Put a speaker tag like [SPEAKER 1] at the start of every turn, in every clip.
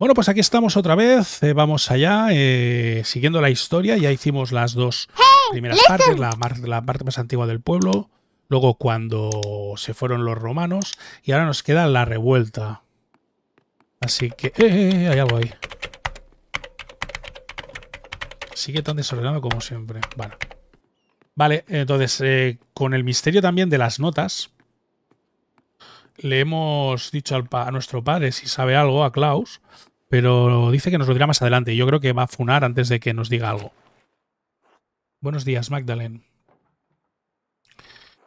[SPEAKER 1] Bueno, pues aquí estamos otra vez, eh, vamos allá, eh, siguiendo la historia, ya hicimos las dos primeras partes, la, parte más antigua del pueblo, luego cuando se fueron los romanos, y ahora nos queda la revuelta. Así que... Eh, eh hay algo ahí. Sigue tan desordenado como siempre. Vale. Vale, entonces, con el misterio también de las notas, le hemos dicho a nuestro padre si sabe algo, a Klaus, pero dice que nos lo dirá más adelante. Yo creo que va a funar antes de que nos diga algo. Buenos días, Magdalene.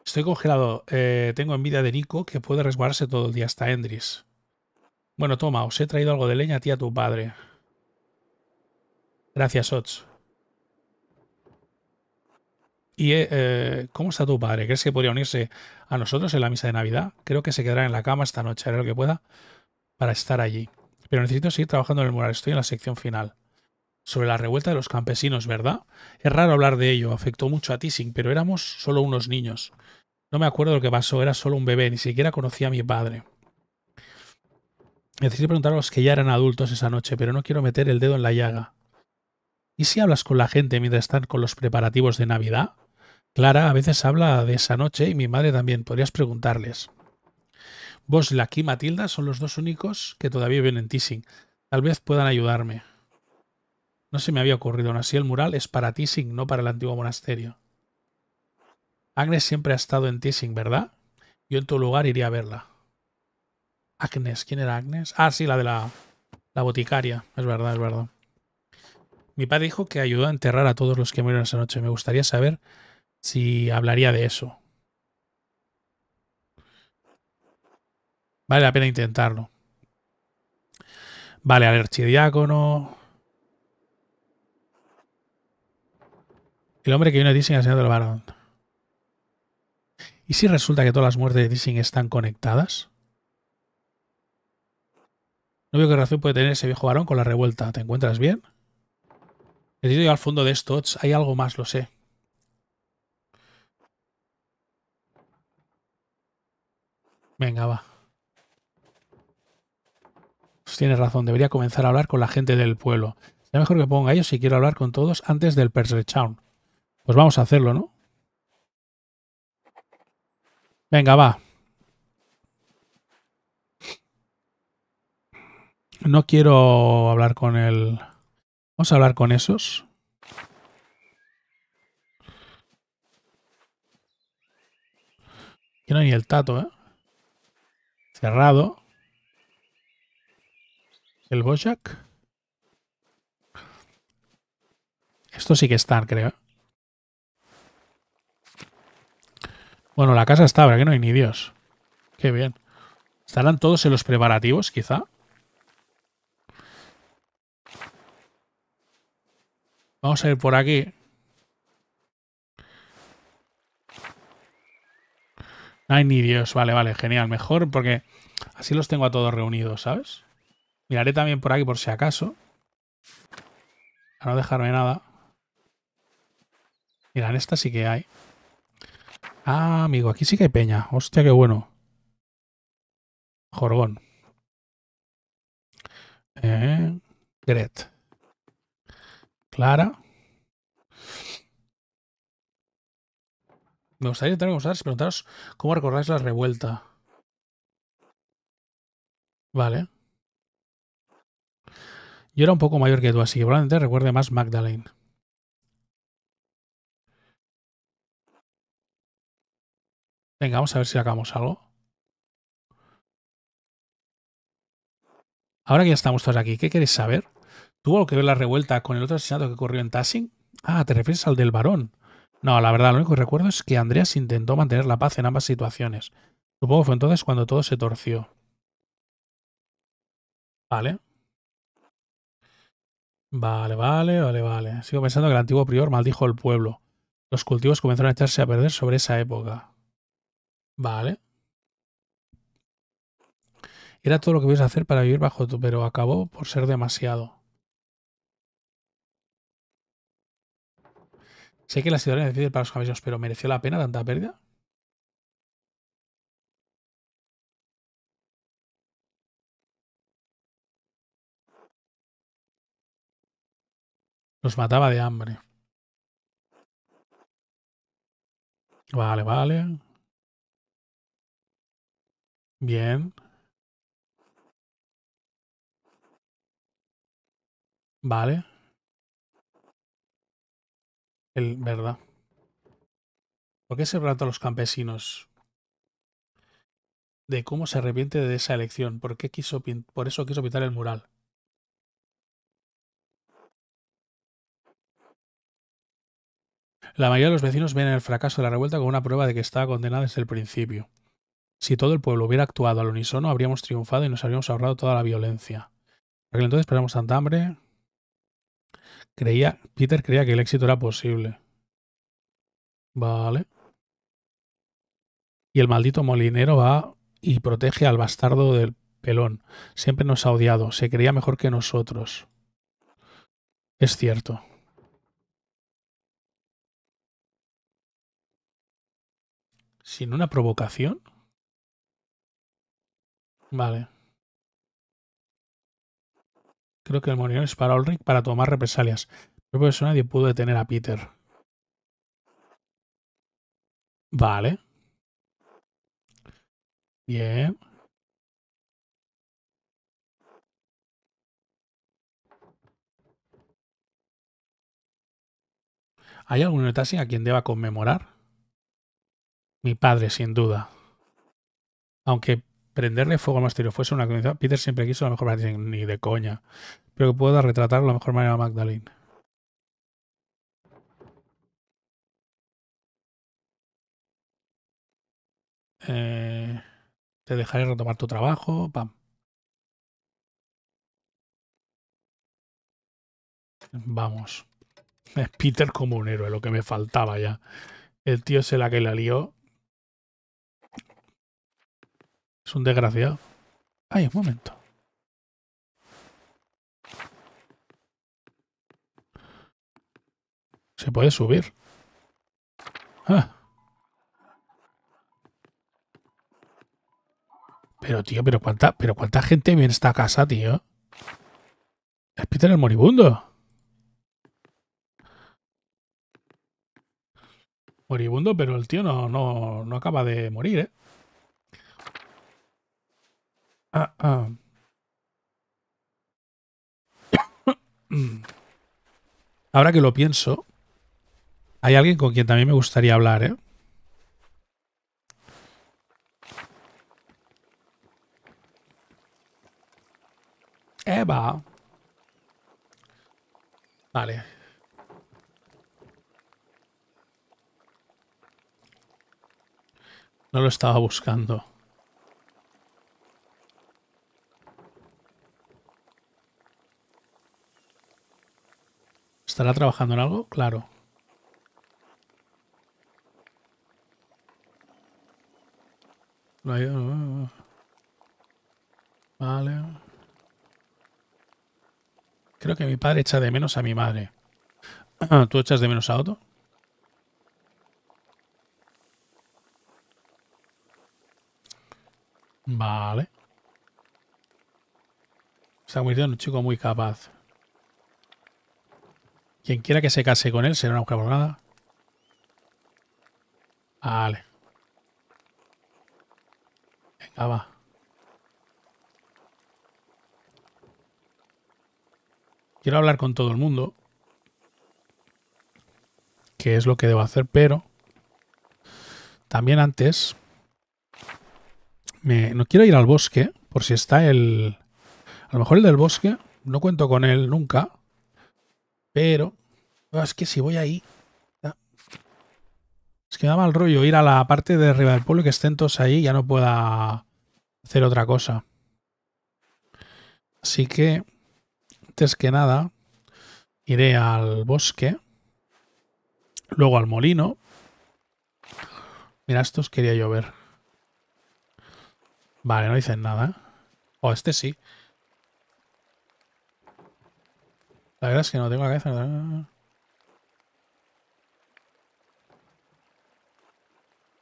[SPEAKER 1] Estoy congelado. Eh, tengo envidia de Nico, que puede resguardarse todo el día hasta Endris. Bueno, toma, os he traído algo de leña a ti a tu padre. Gracias, Ots. ¿Y eh, eh, cómo está tu padre? ¿Crees que podría unirse a nosotros en la misa de Navidad? Creo que se quedará en la cama esta noche, haré lo que pueda para estar allí pero necesito seguir trabajando en el mural, estoy en la sección final. Sobre la revuelta de los campesinos, ¿verdad? Es raro hablar de ello, afectó mucho a Tissing, pero éramos solo unos niños. No me acuerdo lo que pasó, era solo un bebé, ni siquiera conocía a mi padre. Necesito preguntar a los que ya eran adultos esa noche, pero no quiero meter el dedo en la llaga. ¿Y si hablas con la gente mientras están con los preparativos de Navidad? Clara a veces habla de esa noche y mi madre también, podrías preguntarles. Boslack y Matilda son los dos únicos que todavía viven en Tissing. Tal vez puedan ayudarme. No se me había ocurrido, aún así el mural es para Tissing, no para el antiguo monasterio. Agnes siempre ha estado en Tissing, ¿verdad? Yo en tu lugar iría a verla. Agnes, ¿quién era Agnes? Ah, sí, la de la, la boticaria. Es verdad, es verdad. Mi padre dijo que ayudó a enterrar a todos los que murieron esa noche. Me gustaría saber si hablaría de eso. Vale la pena intentarlo. Vale, al archidiácono. El hombre que vino a Dissing al señor del varón. ¿Y si resulta que todas las muertes de Dissing están conectadas? No veo qué razón puede tener ese viejo varón con la revuelta. ¿Te encuentras bien? Necesito ir al fondo de esto. Hay algo más, lo sé. Venga, va. Pues tienes razón, debería comenzar a hablar con la gente del pueblo. Ya mejor que ponga ellos si quiero hablar con todos antes del Persechaun. Pues vamos a hacerlo, ¿no? Venga, va. No quiero hablar con él. Vamos a hablar con esos. Y no hay ni el tato, ¿eh? Cerrado el Bojack. Esto sí que está, creo. ¿eh? Bueno, la casa está, ¿verdad? que no hay ni Dios. Qué bien. ¿Estarán todos en los preparativos, quizá? Vamos a ir por aquí. No hay ni Dios. Vale, vale, genial. Mejor porque así los tengo a todos reunidos, ¿sabes? Miraré también por aquí por si acaso. A no dejarme nada. Mira, esta sí que hay. Ah, amigo, aquí sí que hay peña. Hostia, qué bueno. Jorgón. Eh, Gret. Clara. Me gustaría tener preguntaros cómo recordáis la revuelta. Vale. Yo era un poco mayor que tú, así que probablemente recuerde más Magdalene. Venga, vamos a ver si sacamos algo. Ahora que ya estamos todos aquí, ¿qué quieres saber? ¿Tuvo algo que ver la revuelta con el otro asesinato que ocurrió en Tassing? Ah, ¿te refieres al del varón? No, la verdad, lo único que recuerdo es que Andreas intentó mantener la paz en ambas situaciones. Supongo que fue entonces cuando todo se torció. Vale. Vale, vale, vale, vale. Sigo pensando que el antiguo prior maldijo el pueblo. Los cultivos comenzaron a echarse a perder sobre esa época. Vale. Era todo lo que podías hacer para vivir bajo tú, pero acabó por ser demasiado. Sé que la ciudad es difícil para los cabellos, pero ¿mereció la pena tanta pérdida?
[SPEAKER 2] Los mataba de hambre. Vale, vale. Bien.
[SPEAKER 1] Vale. El, ¿Verdad? ¿Por qué se trata a los campesinos? De cómo se arrepiente de esa elección. ¿Por, qué quiso, por eso quiso pintar el mural? La mayoría de los vecinos ven el fracaso de la revuelta como una prueba de que estaba condenada desde el principio. Si todo el pueblo hubiera actuado al unísono, habríamos triunfado y nos habríamos ahorrado toda la violencia. Porque entonces esperamos tanta hambre. Creía, Peter creía que el éxito era posible. Vale. Y el maldito molinero va y protege al bastardo del pelón. Siempre nos ha odiado, se creía mejor que nosotros. Es cierto. ¿Sin una provocación? Vale. Creo que el morirón es para Ulrich para tomar represalias. Pero por eso nadie pudo detener a Peter. Vale. Bien. ¿Hay algún taxi a quien deba conmemorar? Mi padre, sin duda. Aunque prenderle fuego al misterio fuese una condición. Peter siempre quiso la mejor manera, ni de coña, pero que pueda retratar la mejor manera a Magdalene. Eh, te dejaré retomar tu trabajo, pam. Vamos. Es Peter como un héroe, lo que me faltaba ya. El tío es el que la lió es un desgraciado.
[SPEAKER 2] Ay, un momento.
[SPEAKER 1] Se puede subir. Ah. Pero, tío, pero cuánta, pero cuánta gente viene a esta casa, tío. Es Peter el moribundo. Moribundo, pero el tío no, no, no acaba de morir, ¿eh? Ah, ah. Ahora que lo pienso, hay alguien con quien también me gustaría hablar, ¿eh? Eva. Vale. No lo estaba buscando. ¿Estará trabajando en algo? Claro. Ah, ah, ah. Vale. Creo que mi padre echa de menos a mi madre. ¿Tú echas de menos a otro? Vale. Se ha un chico muy capaz. Quien quiera que se case con él será una nada. Vale. Venga, va. Quiero hablar con todo el mundo. Que es lo que debo hacer, pero... También antes... Me, no quiero ir al bosque, por si está el... A lo mejor el del bosque, no cuento con él nunca. Pero ah, es que si voy ahí. Es que me da mal rollo ir a la parte de arriba del pueblo que estén todos ahí ya no pueda hacer otra cosa. Así que, antes que nada, iré al bosque. Luego al molino. Mira, estos quería llover. Vale, no dicen nada. O oh, este sí. La verdad es que no tengo la cabeza.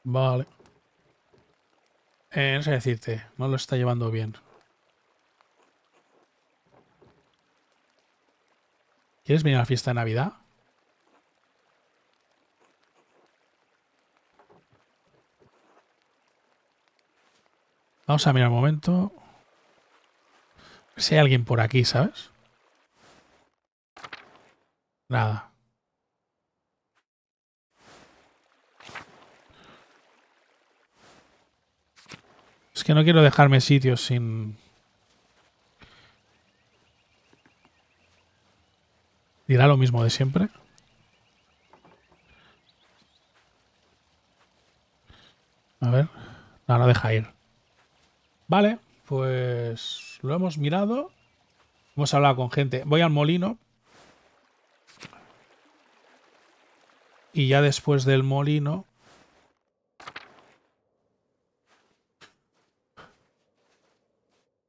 [SPEAKER 1] Vale. Eh, no sé decirte, no lo está llevando bien. ¿Quieres venir a la fiesta de Navidad? Vamos a mirar un momento. Si hay alguien por aquí, ¿sabes? Nada. Es que no quiero dejarme sitios sin... ¿Dirá lo mismo de siempre? A ver. No, no deja ir. Vale, pues lo hemos mirado. Hemos hablado con gente. Voy al molino Y ya después del molino...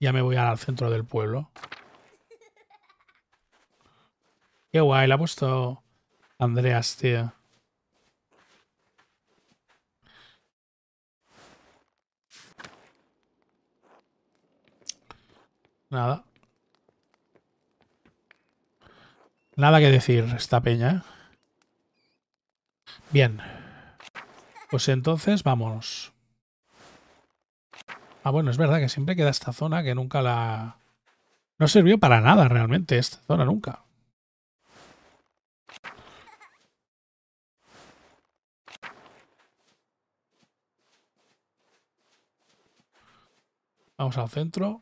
[SPEAKER 1] Ya me voy al centro del pueblo. Qué guay, le ha puesto Andreas, tío. Nada. Nada que decir esta peña, Bien. Pues entonces vamos. Ah, bueno, es verdad que siempre queda esta zona que nunca la... No sirvió para nada realmente esta zona nunca. Vamos al centro.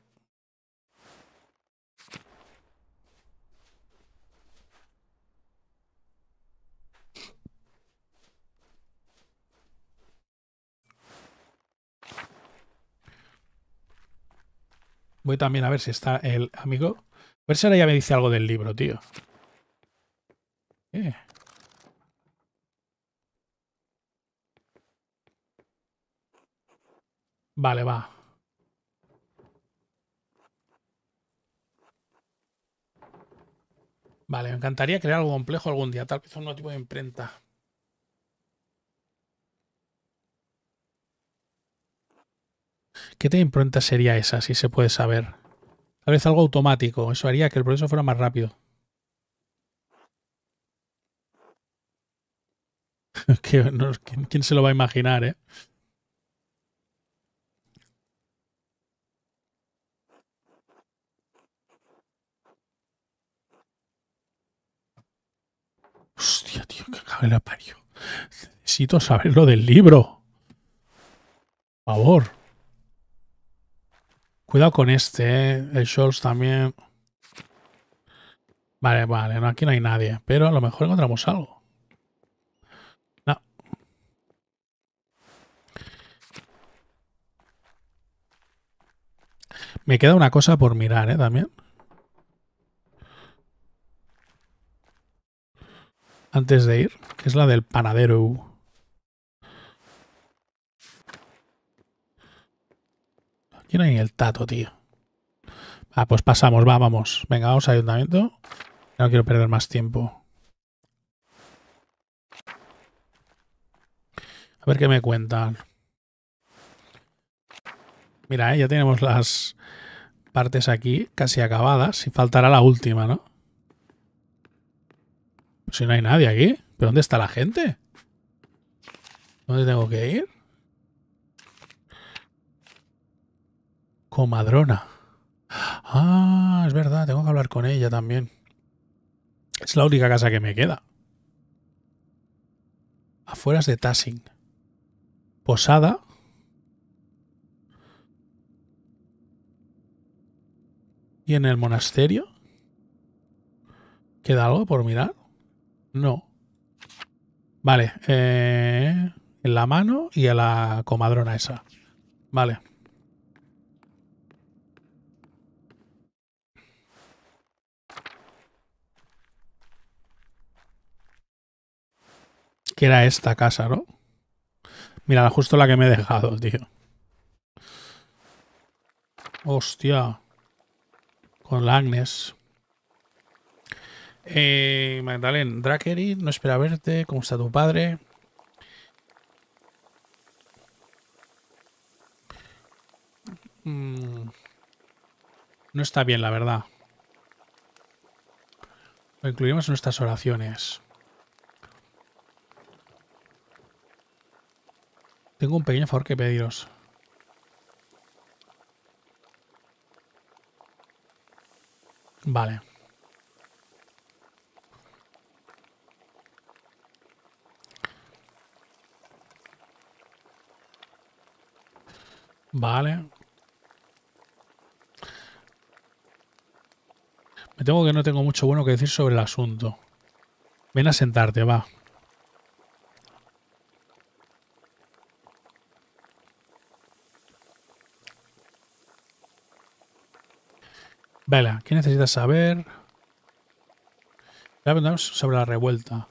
[SPEAKER 1] Voy también a ver si está el amigo. A ver si ahora ya me dice algo del libro, tío. Eh. Vale, va. Vale, me encantaría crear algo complejo algún día, tal vez un nuevo tipo de imprenta. ¿Qué de impronta sería esa, si se puede saber? Tal vez algo automático. Eso haría que el proceso fuera más rápido. ¿Quién se lo va a imaginar, eh? Hostia, tío, que cague la parió. Necesito saber lo del libro. Por favor. Cuidado con este, ¿eh? El Scholz también. Vale, vale, no, aquí no hay nadie. Pero a lo mejor encontramos algo. No. Me queda una cosa por mirar, ¿eh? También. Antes de ir, que es la del panadero. Yo no hay el tato, tío. Ah, pues pasamos, va, vamos. Venga, vamos al ayuntamiento. No quiero perder más tiempo. A ver qué me cuentan. Mira, eh, ya tenemos las partes aquí casi acabadas. Y faltará la última, ¿no? Si no hay nadie aquí. ¿Pero dónde está la gente? ¿Dónde tengo que ir? comadrona. Ah, es verdad, tengo que hablar con ella también. Es la única casa que me queda. Afueras de Tassing. Posada. ¿Y en el monasterio? ¿Queda algo por mirar? No. Vale. Eh, en la mano y a la comadrona esa. Vale. Que era esta casa, ¿no? Mira, justo la que me he dejado, tío. Hostia. Con la Agnes. Eh, Magdalene, Drakery, no espera verte. ¿Cómo está tu padre? Mm. No está bien, la verdad. Lo incluimos en nuestras oraciones. Tengo un pequeño favor que pediros. Vale. Vale. Me tengo que no tengo mucho bueno que decir sobre el asunto. Ven a sentarte, va. Vale, ¿qué necesitas saber? sobre la revuelta.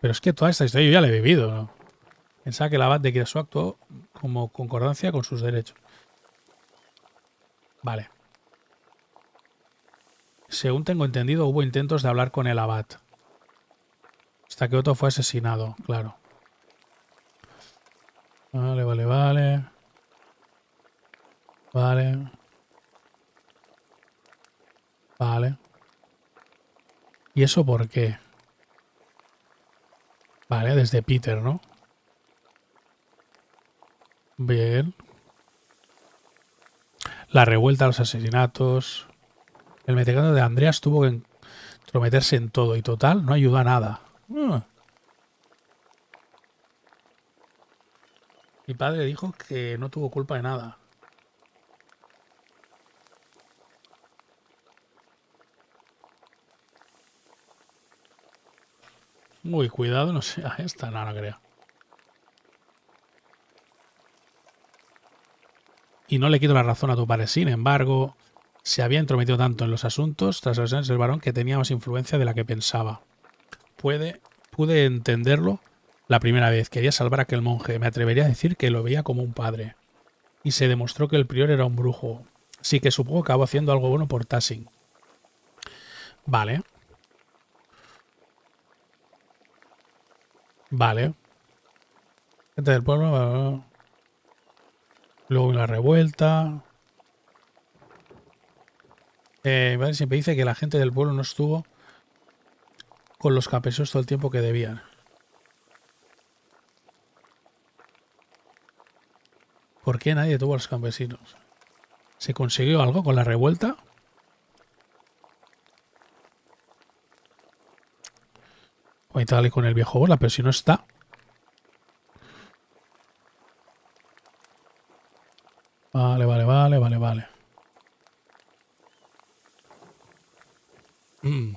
[SPEAKER 1] Pero es que toda esta historia yo ya la he vivido. ¿no? Pensaba que el abad de su actuó como concordancia con sus derechos. Vale. Según tengo entendido, hubo intentos de hablar con el abad. Hasta que Otto fue asesinado, claro. Vale, vale, vale. Vale. Vale. ¿Y eso por qué? Vale, desde Peter, ¿no? Bien. La revuelta, los asesinatos. El metegano de Andreas tuvo que entrometerse en todo y total no ayudó a nada. Ah. Mi padre dijo que no tuvo culpa de nada. Uy, cuidado, no sea esta, no, creo. Y no le quito la razón a tu padre. Sin embargo, se había entrometido tanto en los asuntos tras las del varón que tenía más influencia de la que pensaba. Puede, pude entenderlo la primera vez. Quería salvar a aquel monje. Me atrevería a decir que lo veía como un padre. Y se demostró que el prior era un brujo. Sí que supongo que acabó haciendo algo bueno por Tassing. Vale. Vale. Gente del pueblo. vale, Luego la revuelta. Eh, vale, siempre dice que la gente del pueblo no estuvo con los campesinos todo el tiempo que debían. ¿Por qué nadie tuvo a los campesinos? ¿Se consiguió algo con la revuelta? Dale con el viejo bola, pero si no está.
[SPEAKER 2] Vale, vale, vale,
[SPEAKER 1] vale, vale. Mm.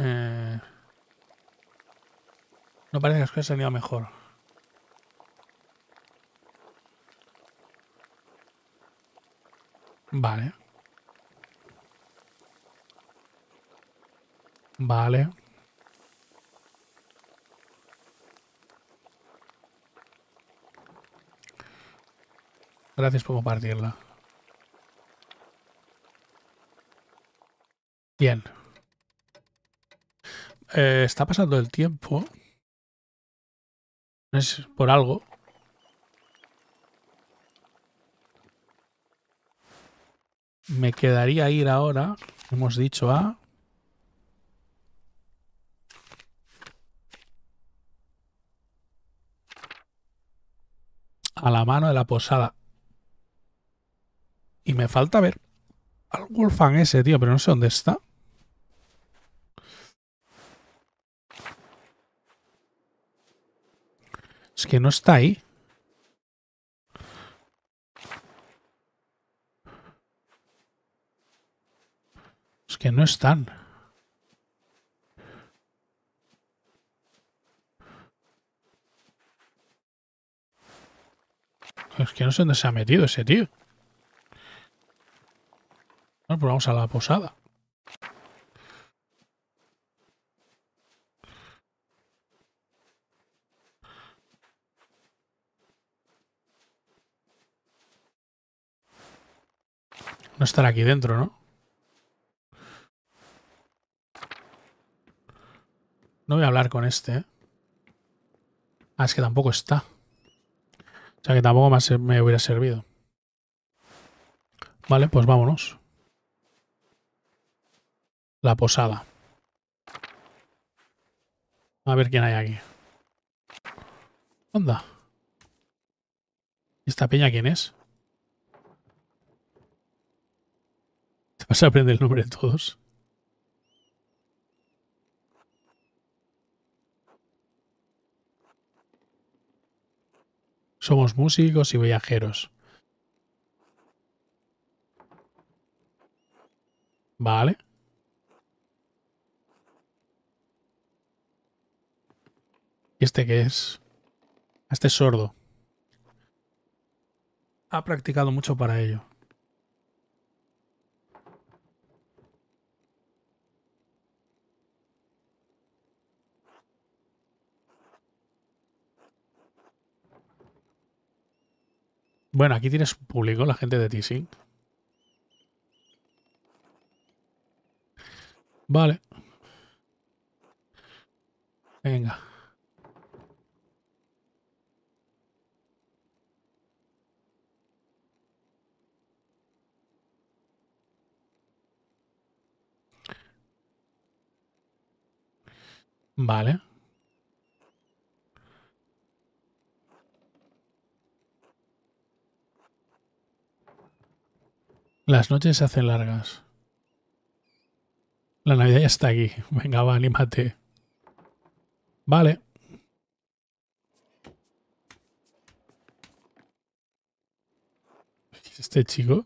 [SPEAKER 1] Eh. no parece que las cosas han ido mejor. Vale. Vale. Gracias por compartirla. Bien. Eh, está pasando el tiempo. Es por algo. Me quedaría ir ahora, hemos dicho, a a la mano de la posada. Y me falta ver al Wolfang ese, tío, pero no sé dónde está. Es que no está ahí. Es que no están. Es que no sé dónde se ha metido ese tío. Bueno, pues vamos a la posada. No estará aquí dentro, ¿no? No voy a hablar con este, ¿eh? Ah, es que tampoco está. O sea que tampoco me hubiera servido. Vale, pues vámonos. La posada. A ver quién hay aquí. Onda. ¿Y esta peña quién es? ¿Te vas a aprender el nombre de todos? Somos músicos y viajeros. Vale. ¿Y este qué es? Este es sordo. Ha practicado mucho para ello. Bueno, aquí tienes público, la gente de ti Vale. Venga. Vale. Las noches se hacen largas. La Navidad ya está aquí. Venga, va, anímate. Vale. Este chico.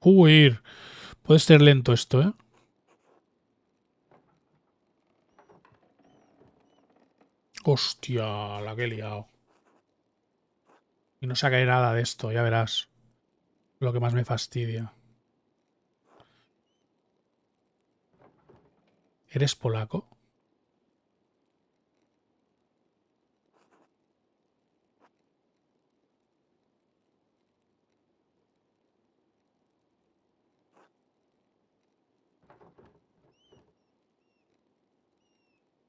[SPEAKER 1] Huir. Puede ser lento esto, ¿eh? Hostia, la que he liado. Y no sacaré nada de esto, ya verás. Lo que más me fastidia. ¿Eres polaco?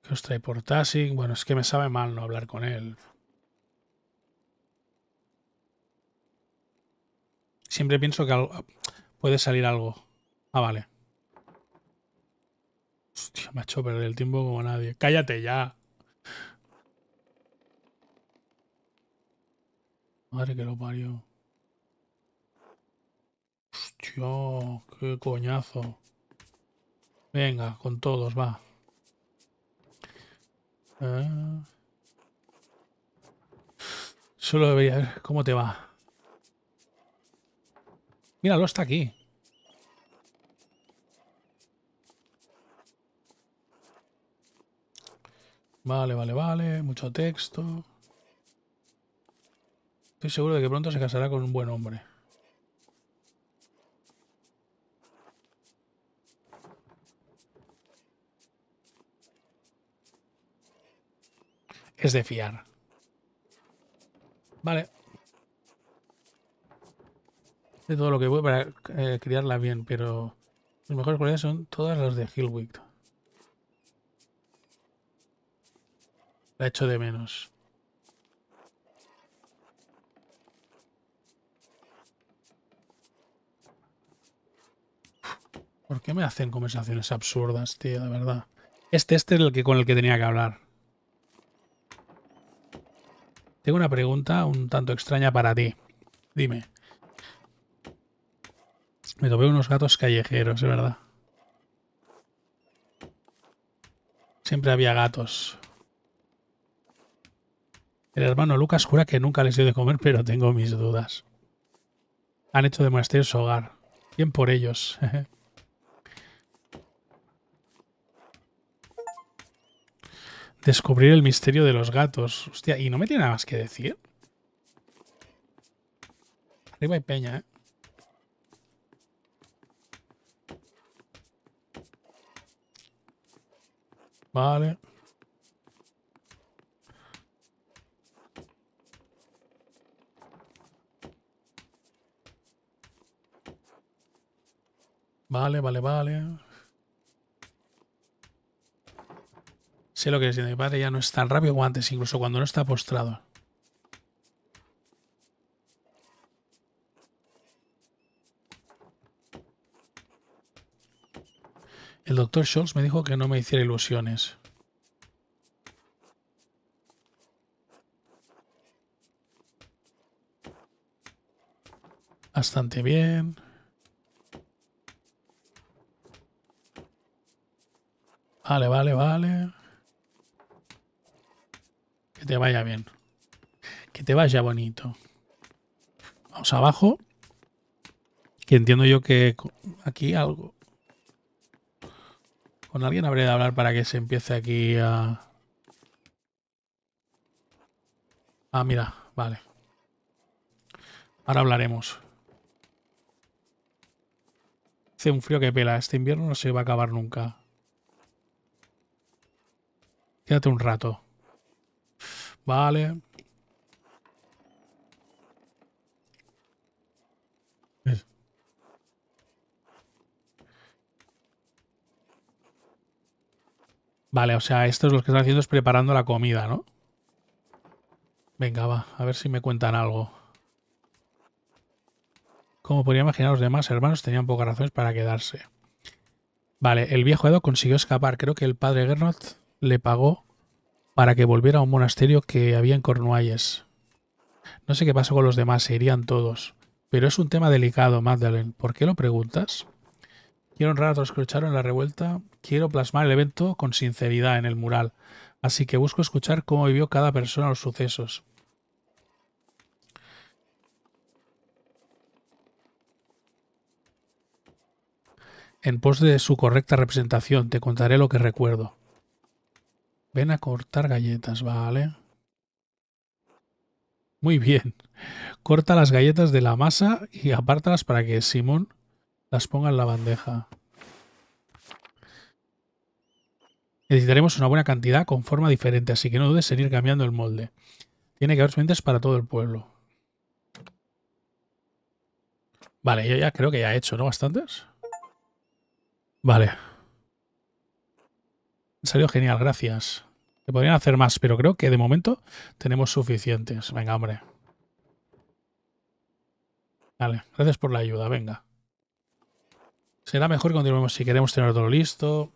[SPEAKER 1] ¿Qué os trae por Tasik? Bueno, es que me sabe mal no hablar con él. siempre pienso que puede salir algo. Ah, vale. Hostia, me ha hecho perder el tiempo como nadie. Cállate ya. Madre que lo parió. Hostia, qué coñazo. Venga, con todos, va. Eh. Solo debería ver cómo te va. Míralo, está aquí. Vale, vale, vale. Mucho texto. Estoy seguro de que pronto se casará con un buen hombre. Es de fiar. Vale de todo lo que voy para eh, criarla bien, pero mis mejores cualidades son todas las de Hillwick. La echo de menos. ¿Por qué me hacen conversaciones absurdas, tío? De verdad. Este, este es el que con el que tenía que hablar. Tengo una pregunta un tanto extraña para ti. Dime. Me topé unos gatos callejeros, es verdad. Siempre había gatos. El hermano Lucas jura que nunca les dio de comer, pero tengo mis dudas. Han hecho de monasterio su hogar. Bien por ellos. Descubrir el misterio de los gatos. Hostia, ¿y no me tiene nada más que decir? Arriba hay peña, ¿eh? Vale. Vale, vale, vale. Sé lo que es, mi padre ya no es tan rápido como antes, incluso cuando no está postrado. El doctor Scholz me dijo que no me hiciera ilusiones. Bastante bien. Vale, vale, vale. Que te vaya bien. Que te vaya bonito. Vamos abajo. Que entiendo yo que aquí algo, con alguien habré de hablar para que se empiece aquí a... Ah, mira, vale. Ahora hablaremos. Hace un frío que pela. Este invierno no se va a acabar nunca. Quédate un rato. Vale. Vale, o sea, esto es lo que están haciendo es preparando la comida, ¿no? Venga, va, a ver si me cuentan algo. Como podría imaginar, los demás hermanos tenían pocas razones para quedarse. Vale, el viejo Edo consiguió escapar. Creo que el padre Gernot le pagó para que volviera a un monasterio que había en Cornualles. No sé qué pasó con los demás, se irían todos. Pero es un tema delicado, Magdalene. ¿Por qué lo preguntas? Quiero honrar a los en la revuelta Quiero plasmar el evento con sinceridad en el mural, así que busco escuchar cómo vivió cada persona los sucesos. En pos de su correcta representación te contaré lo que recuerdo. Ven a cortar galletas, ¿vale? Muy bien. Corta las galletas de la masa y apártalas para que Simón las ponga en la bandeja. necesitaremos una buena cantidad con forma diferente, así que no dudes en ir cambiando el molde. Tiene que haber suficientes para todo el pueblo. Vale, yo ya creo que ya he hecho, ¿no? Bastantes. Vale. Salió genial, gracias. Se podrían hacer más, pero creo que de momento tenemos suficientes. Venga, hombre. Vale, gracias por la ayuda, venga. Será mejor que continuemos si queremos tener todo listo.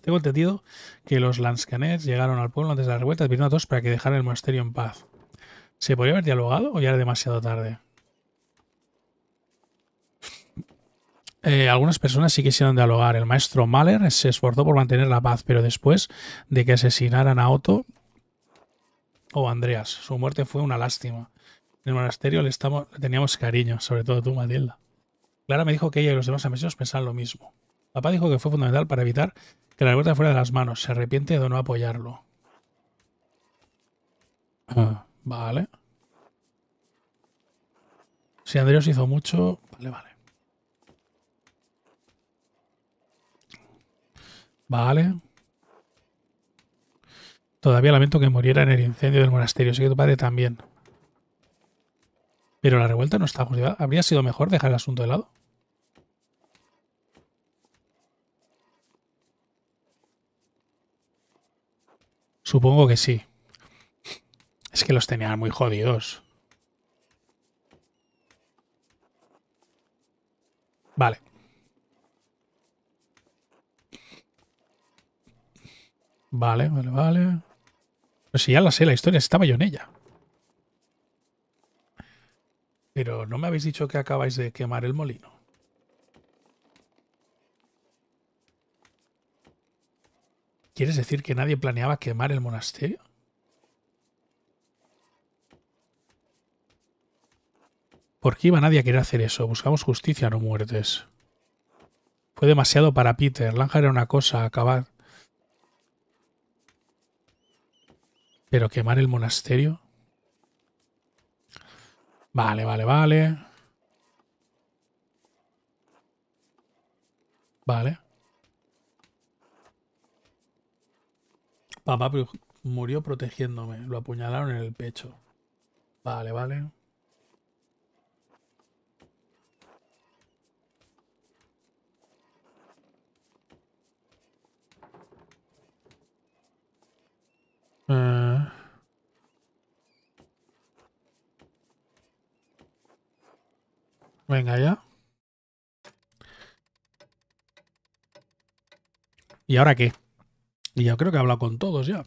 [SPEAKER 1] Tengo entendido que los Lanscanets llegaron al pueblo antes de la revueltas, pidiendo a todos para que dejaran el monasterio en paz. ¿Se podría haber dialogado o ya era demasiado tarde? Eh, algunas personas sí quisieron dialogar. El maestro Mahler se esforzó por mantener la paz, pero después de que asesinaran a Otto o Andreas, su muerte fue una lástima. En el monasterio le, teníamos cariño, sobre todo tú, Matilda. Clara me dijo que ella y los demás amigos pensaban lo mismo. Papá dijo que fue fundamental para evitar que la revuelta fuera de las manos. Se arrepiente de no apoyarlo. Ah, vale. Si Andreos hizo mucho. Vale, vale. Vale. Todavía lamento que muriera en el incendio del monasterio. Sé que tu padre también. Pero la revuelta no está justificada. ¿Habría sido mejor dejar el asunto de lado? Supongo que sí. Es que los tenían muy jodidos. Vale. Vale, vale, vale. Pues si ya la sé, la historia estaba yo en ella. Pero no me habéis dicho que acabáis de quemar el molino. ¿Quieres decir que nadie planeaba quemar el monasterio? ¿Por qué iba nadie a querer hacer eso? Buscamos justicia, no muertes. Fue demasiado para Peter. Lanja era una cosa, acabar. Pero quemar el monasterio. Vale, vale, vale. Vale. Papá murió protegiéndome. Lo apuñalaron en el pecho. Vale, vale. Eh. Venga ya. ¿Y ahora qué? creo que he hablado con todos ya.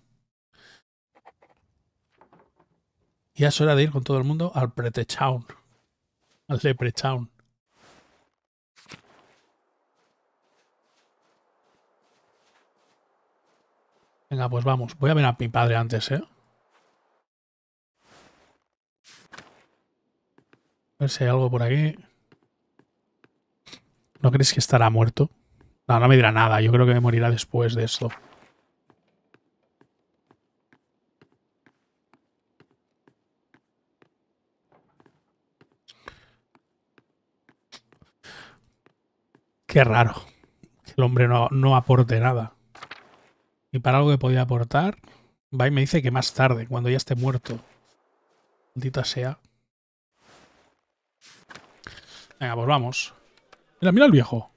[SPEAKER 1] Ya es hora de ir con todo el mundo al Pretechaun. Al Leprechaun. Venga, pues vamos. Voy a ver a mi padre antes, ¿eh? A ver si hay algo por aquí. ¿No crees que estará muerto? No, no me dirá nada. Yo creo que me morirá después de esto. Qué raro. Que el hombre no, no aporte nada. Y para algo que podía aportar, va y me dice que más tarde, cuando ya esté muerto. Maldita sea. Venga, pues vamos. Mira, mira al viejo.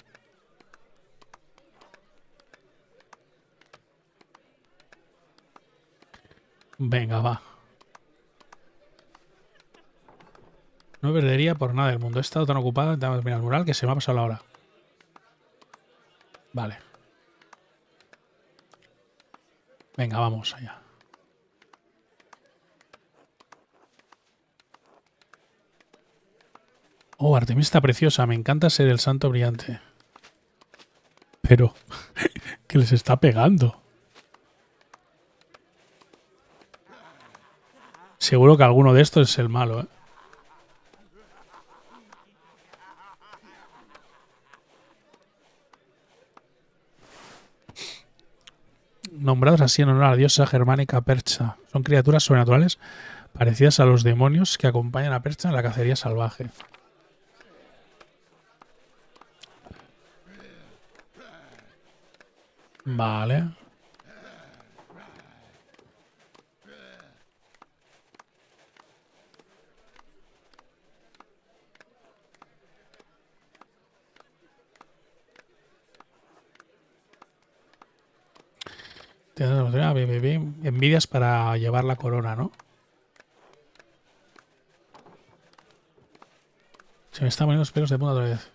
[SPEAKER 1] Venga, va. No perdería por nada el mundo. He estado tan ocupada, mira el mural que se me ha pasado la hora. Vale. Venga, vamos allá. Oh, Artemis preciosa. Me encanta ser el santo brillante. Pero, que les está pegando. Seguro que alguno de estos es el malo, ¿eh? nombrados así en honor a la diosa germánica Percha. Son criaturas sobrenaturales parecidas a los demonios que acompañan a Percha en la cacería salvaje. Vale. Envidias para llevar la corona, ¿no? Se me están poniendo los pelos de punta otra vez.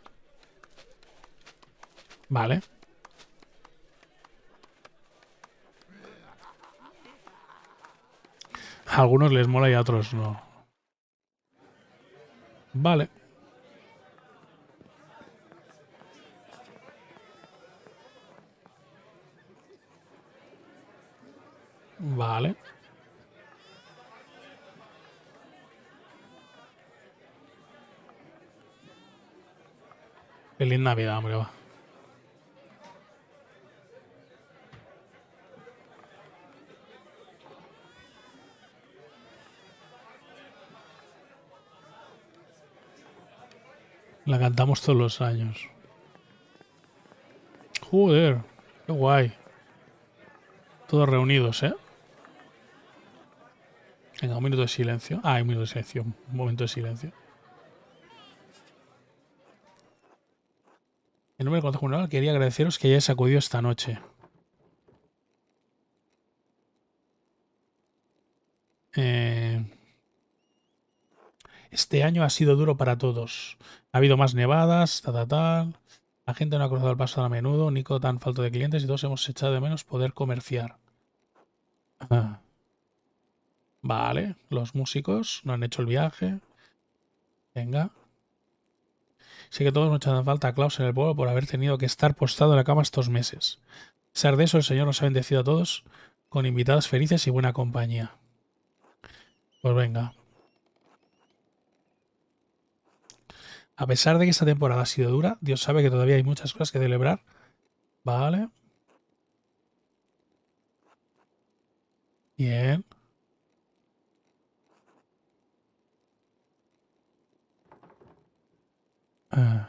[SPEAKER 1] Vale. A algunos les mola y a otros no. Vale. Vale. Feliz Navidad, hombre, va. La cantamos todos los años. Joder, qué guay. Todos reunidos, ¿eh? Venga, un minuto de silencio. Ah, un minuto de silencio. Un momento de silencio. En nombre del Consejo General quería agradeceros que hayáis acudido esta noche. Eh, este año ha sido duro para todos. Ha habido más nevadas, tal, tal, La gente no ha cruzado el paso a menudo, Nico tan falta de clientes y todos hemos echado de menos poder comerciar. Ah. Vale, los músicos no han hecho el viaje. Venga. Sé que todos nos echan falta a Klaus en el pueblo por haber tenido que estar postado en la cama estos meses. A pesar de eso, el Señor nos ha bendecido a todos con invitados felices y buena compañía. Pues venga. A pesar de que esta temporada ha sido dura, Dios sabe que todavía hay muchas cosas que celebrar. Vale. Bien. Ah.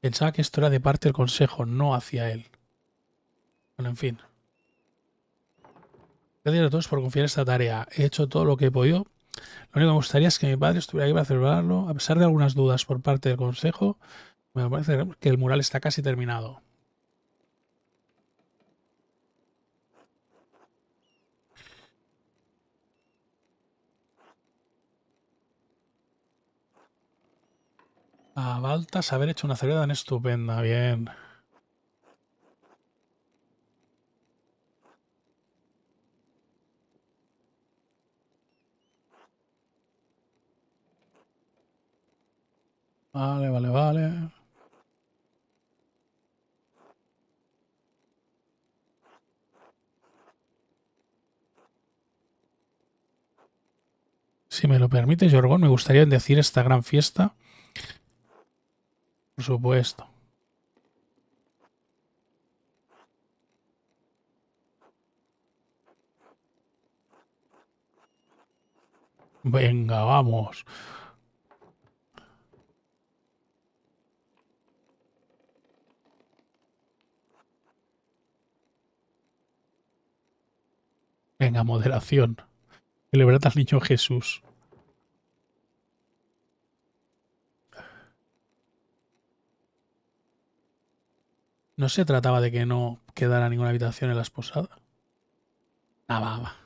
[SPEAKER 1] Pensaba que esto era de parte del consejo, no hacia él. Bueno, en fin. Gracias a todos por confiar en esta tarea. He hecho todo lo que he podido. Lo único que me gustaría es que mi padre estuviera aquí para celebrarlo. A pesar de algunas dudas por parte del consejo, me parece que el mural está casi terminado. A Baltas haber hecho una cerveza tan estupenda, bien. Vale, vale, vale. Si me lo permite, Jorgón, me gustaría decir esta gran fiesta por supuesto. Venga, vamos. Venga, moderación. Celebrad al niño Jesús. No se trataba de que no quedara ninguna habitación en la esposada? Ah, va, va.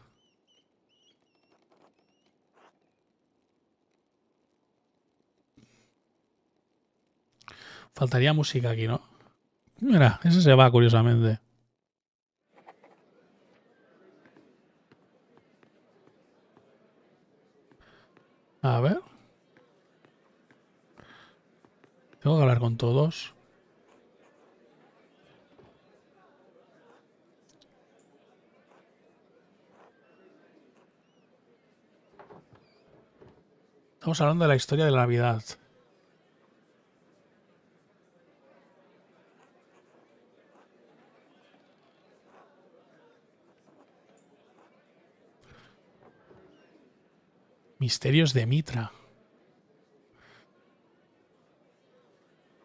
[SPEAKER 1] Faltaría música aquí, ¿no? Mira, ese se va curiosamente. A ver. Tengo que hablar con todos. Estamos hablando de la historia de la Navidad. Misterios de Mitra.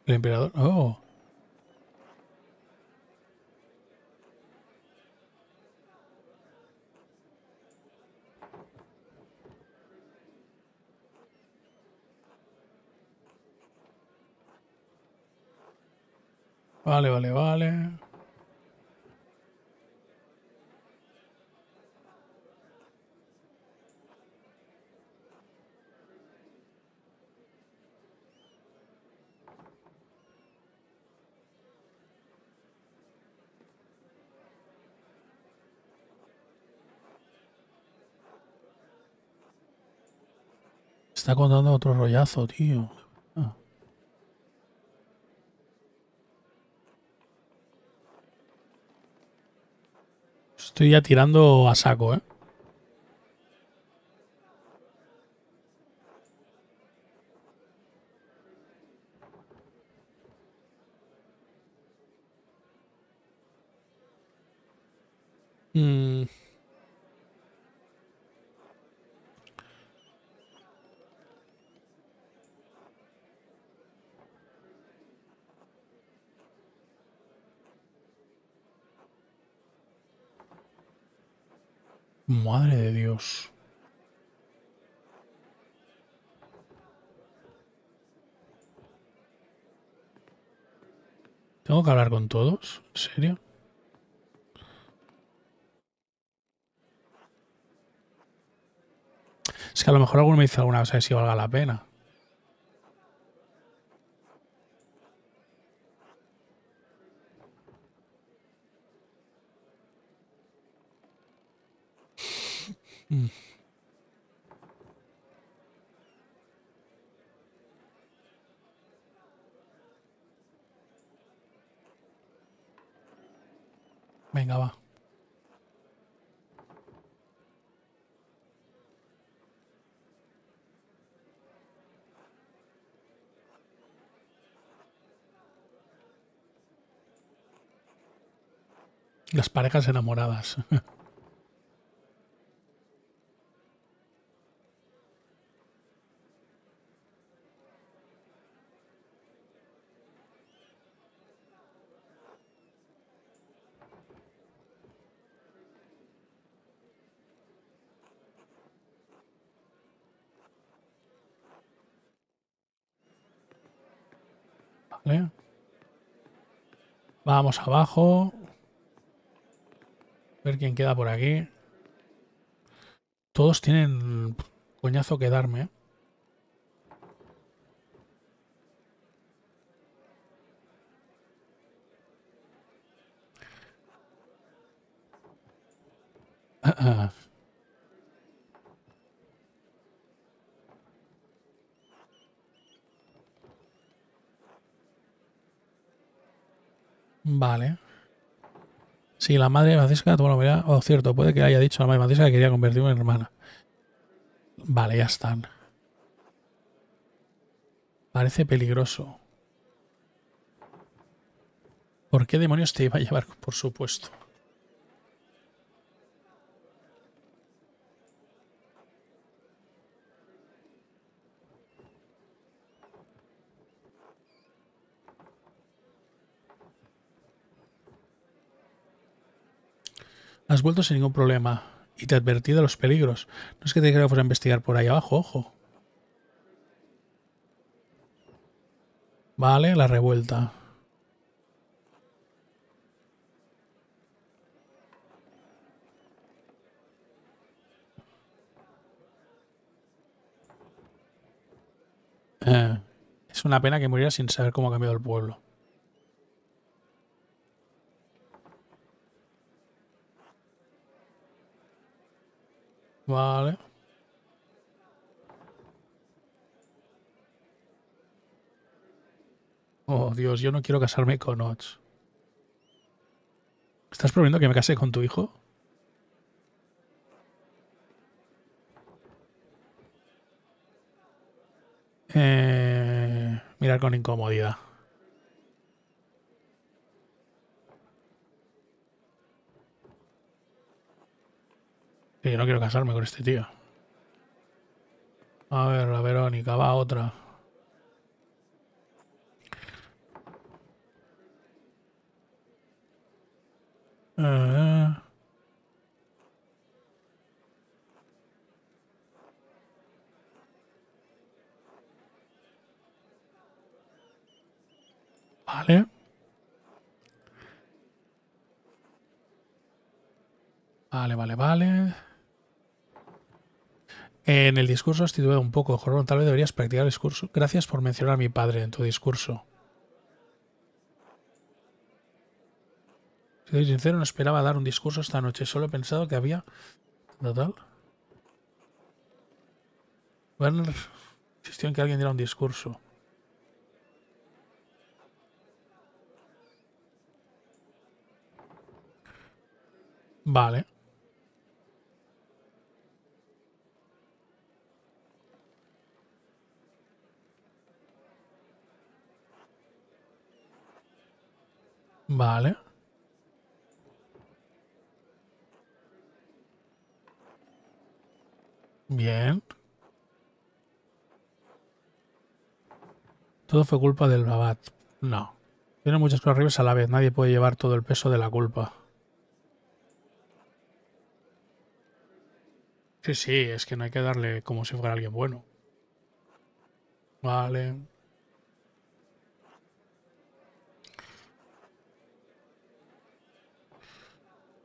[SPEAKER 1] El emperador. Oh. Vale, vale, vale. Está contando otro rollazo, tío. Estoy ya tirando a saco, ¿eh? Mm. Madre de Dios. ¿Tengo que hablar con todos? ¿En serio? Es que a lo mejor alguno me dice alguna cosa que si valga la pena. Las parejas enamoradas. Vamos abajo ver quién queda por aquí. Todos tienen coñazo que darme. ¿eh? Sí, la madre de Francisca, bueno, mira, o oh, cierto, puede que haya dicho la madre de que quería convertirme en hermana. Vale, ya están. Parece peligroso. ¿Por qué demonios te iba a llevar? Por supuesto. Has vuelto sin ningún problema y te advertí de los peligros. No es que te dijera fuera a investigar por ahí abajo, ojo. Vale, la revuelta. Eh, es una pena que muriera sin saber cómo ha cambiado el pueblo. Vale. Oh, Dios, yo no quiero casarme con Ots. ¿Estás proponiendo que me case con tu hijo? Eh, mirar con incomodidad. yo no quiero casarme con este tío. A ver, la Verónica, va otra.
[SPEAKER 3] Eh, eh.
[SPEAKER 1] Vale. Vale, vale, vale. En el discurso has un poco, Jorón, tal vez deberías practicar el discurso. Gracias por mencionar a mi padre en tu discurso. soy sincero, no esperaba dar un discurso esta noche, solo he pensado que había... Total. Bueno, insistió en que alguien diera un discurso. Vale. Vale. Bien. Todo fue culpa del Babat. No. Tiene muchas cosas horribles a la vez. Nadie puede llevar todo el peso de la culpa. Sí, sí, es que no hay que darle como si fuera alguien bueno. Vale.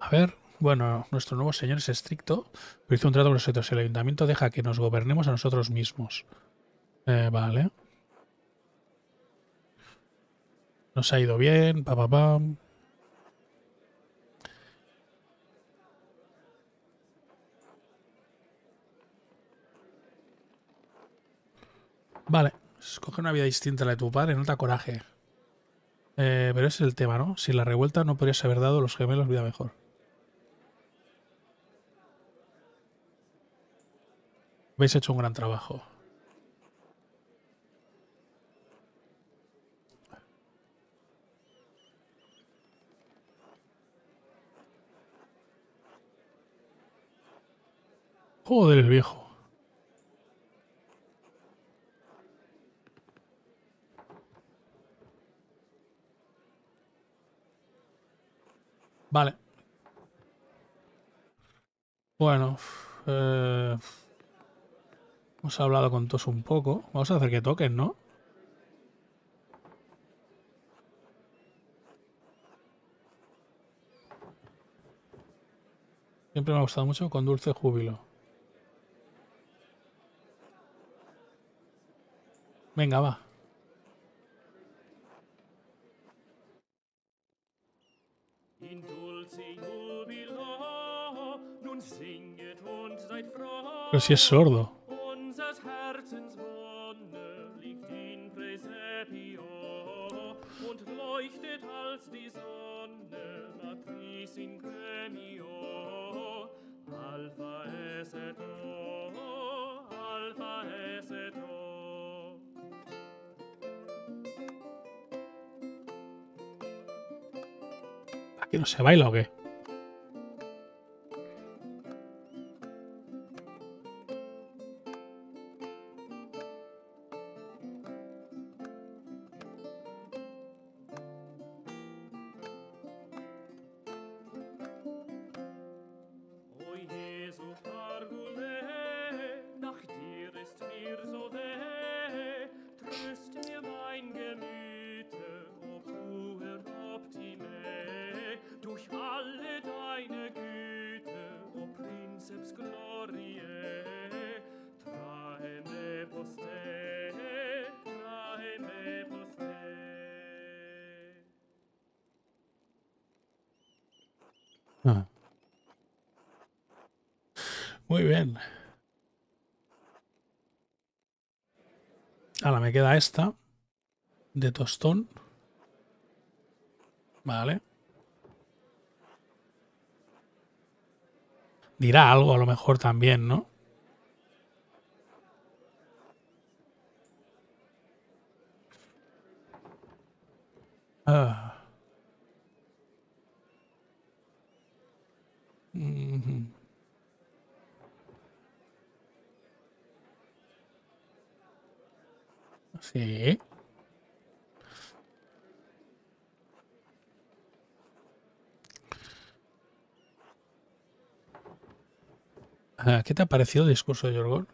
[SPEAKER 1] A ver, bueno, nuestro nuevo señor es estricto, pero hizo un trato con nosotros. El ayuntamiento deja que nos gobernemos a nosotros mismos. Eh, vale. Nos ha ido bien, pa, pa, pam. Vale, escoge una vida distinta a la de tu padre, nota coraje. Eh, pero ese es el tema, ¿no? Si la revuelta no podrías haber dado los gemelos vida mejor. Habéis hecho un gran trabajo. Joder, el viejo. Vale. Bueno. Eh... Hemos hablado con todos un poco. Vamos a hacer que toquen, ¿no? Siempre me ha gustado mucho con dulce júbilo. Venga, va. Pero si es sordo. als die Sonne, matris in gremio, alfa es et o, alfa es et o. ¿Aquí no se baila o qué? Muy bien. Ahora me queda esta de tostón. Vale. Dirá algo a lo mejor también, ¿no? ¿Qué te ha parecido el discurso de Yorgor?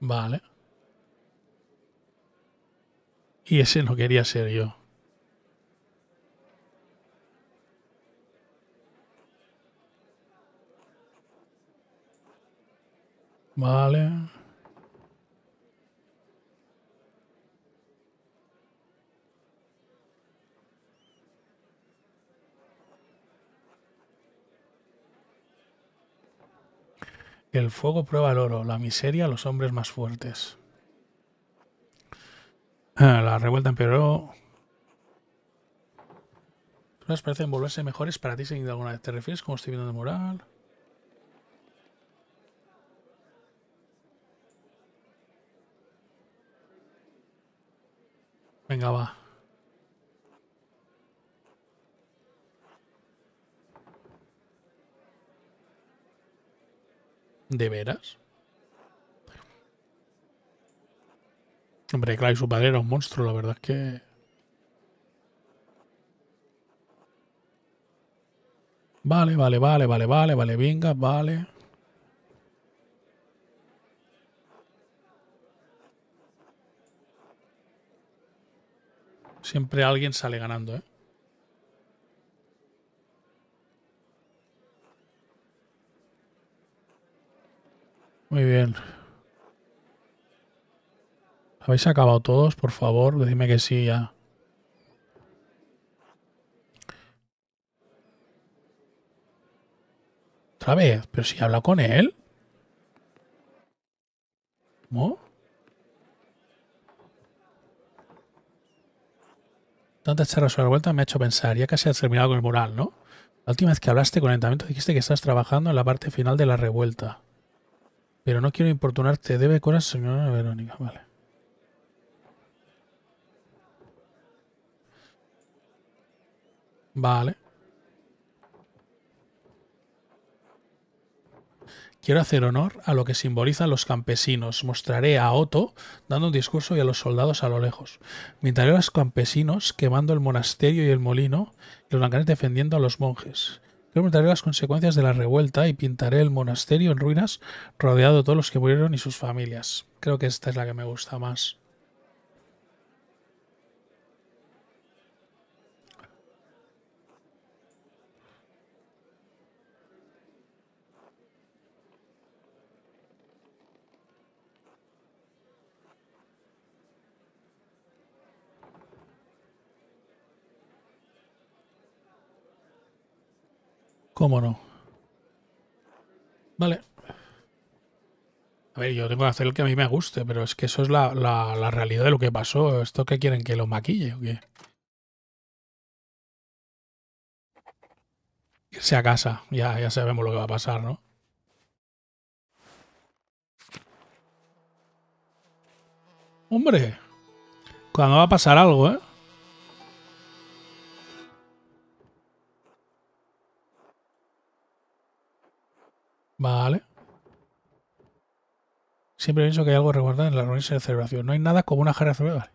[SPEAKER 1] Vale. Y ese no quería ser yo. Vale. el fuego prueba el oro, la miseria a los hombres más fuertes. Ah, la revuelta empeoró. Las parecen volverse mejores para ti sin alguna vez. ¿Te refieres como estoy viendo de moral? Venga, va. ¿De veras? Hombre, claro, su padre era un monstruo, la verdad es que... Vale, vale, vale, vale, vale, vale, venga, vale. Siempre alguien sale ganando, ¿eh? Muy bien. ¿Habéis acabado todos? Por favor, dime que sí ya. Otra vez, pero si habla con él. ¿Cómo? Tantas este charlas sobre la vuelta me ha hecho pensar, ya casi has terminado con el mural, ¿no? La última vez que hablaste con el ayuntamiento dijiste que estás trabajando en la parte final de la revuelta. Pero no quiero importunarte, debe corazón, señora Verónica, vale. Vale. Quiero hacer honor a lo que simbolizan los campesinos. Mostraré a Otto dando un discurso y a los soldados a lo lejos. Mientras a los campesinos quemando el monasterio y el molino y los lancanes defendiendo a los monjes preguntaré las consecuencias de la revuelta y pintaré el monasterio en ruinas rodeado de todos los que murieron y sus familias. Creo que esta es la que me gusta más. ¿Cómo no? Vale. A ver, yo tengo que hacer el que a mí me guste, pero es que eso es la, realidad de lo que pasó. ¿Esto qué quieren que lo maquille o qué? Irse a casa, ya, ya sabemos lo que va a pasar, ¿no? Hombre, cuando va a pasar algo, ¿eh? Vale. Siempre pienso que hay algo resguardado en la reunión de celebración. No hay nada como una jarra de cerveza.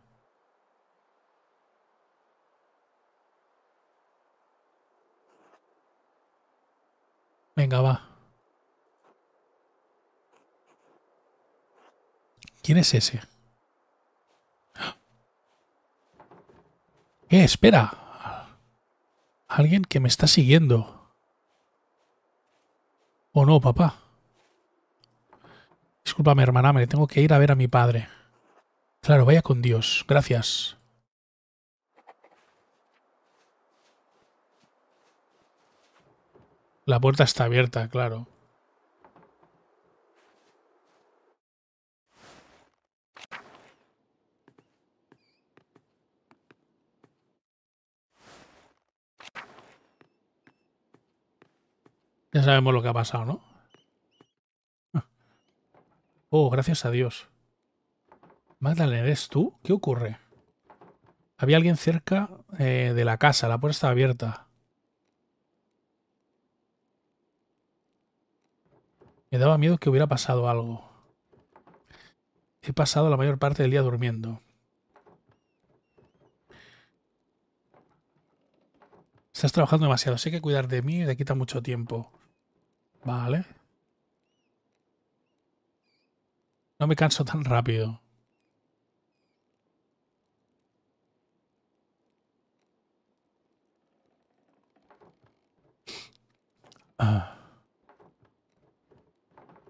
[SPEAKER 1] Venga, va. ¿Quién es ese? ¡Eh, espera! Alguien que me está siguiendo. ¿O no, papá? Disculpame, hermana, me tengo que ir a ver a mi padre. Claro, vaya con Dios. Gracias. La puerta está abierta, claro. Ya sabemos lo que ha pasado, ¿no? Ah. Oh, gracias a Dios. Magdalena, ¿eres tú? ¿Qué ocurre? Había alguien cerca eh, de la casa, la puerta estaba abierta. Me daba miedo que hubiera pasado algo. He pasado la mayor parte del día durmiendo. Estás trabajando demasiado, sé que cuidar de mí te quita mucho tiempo. Vale. No me canso tan rápido. Ah.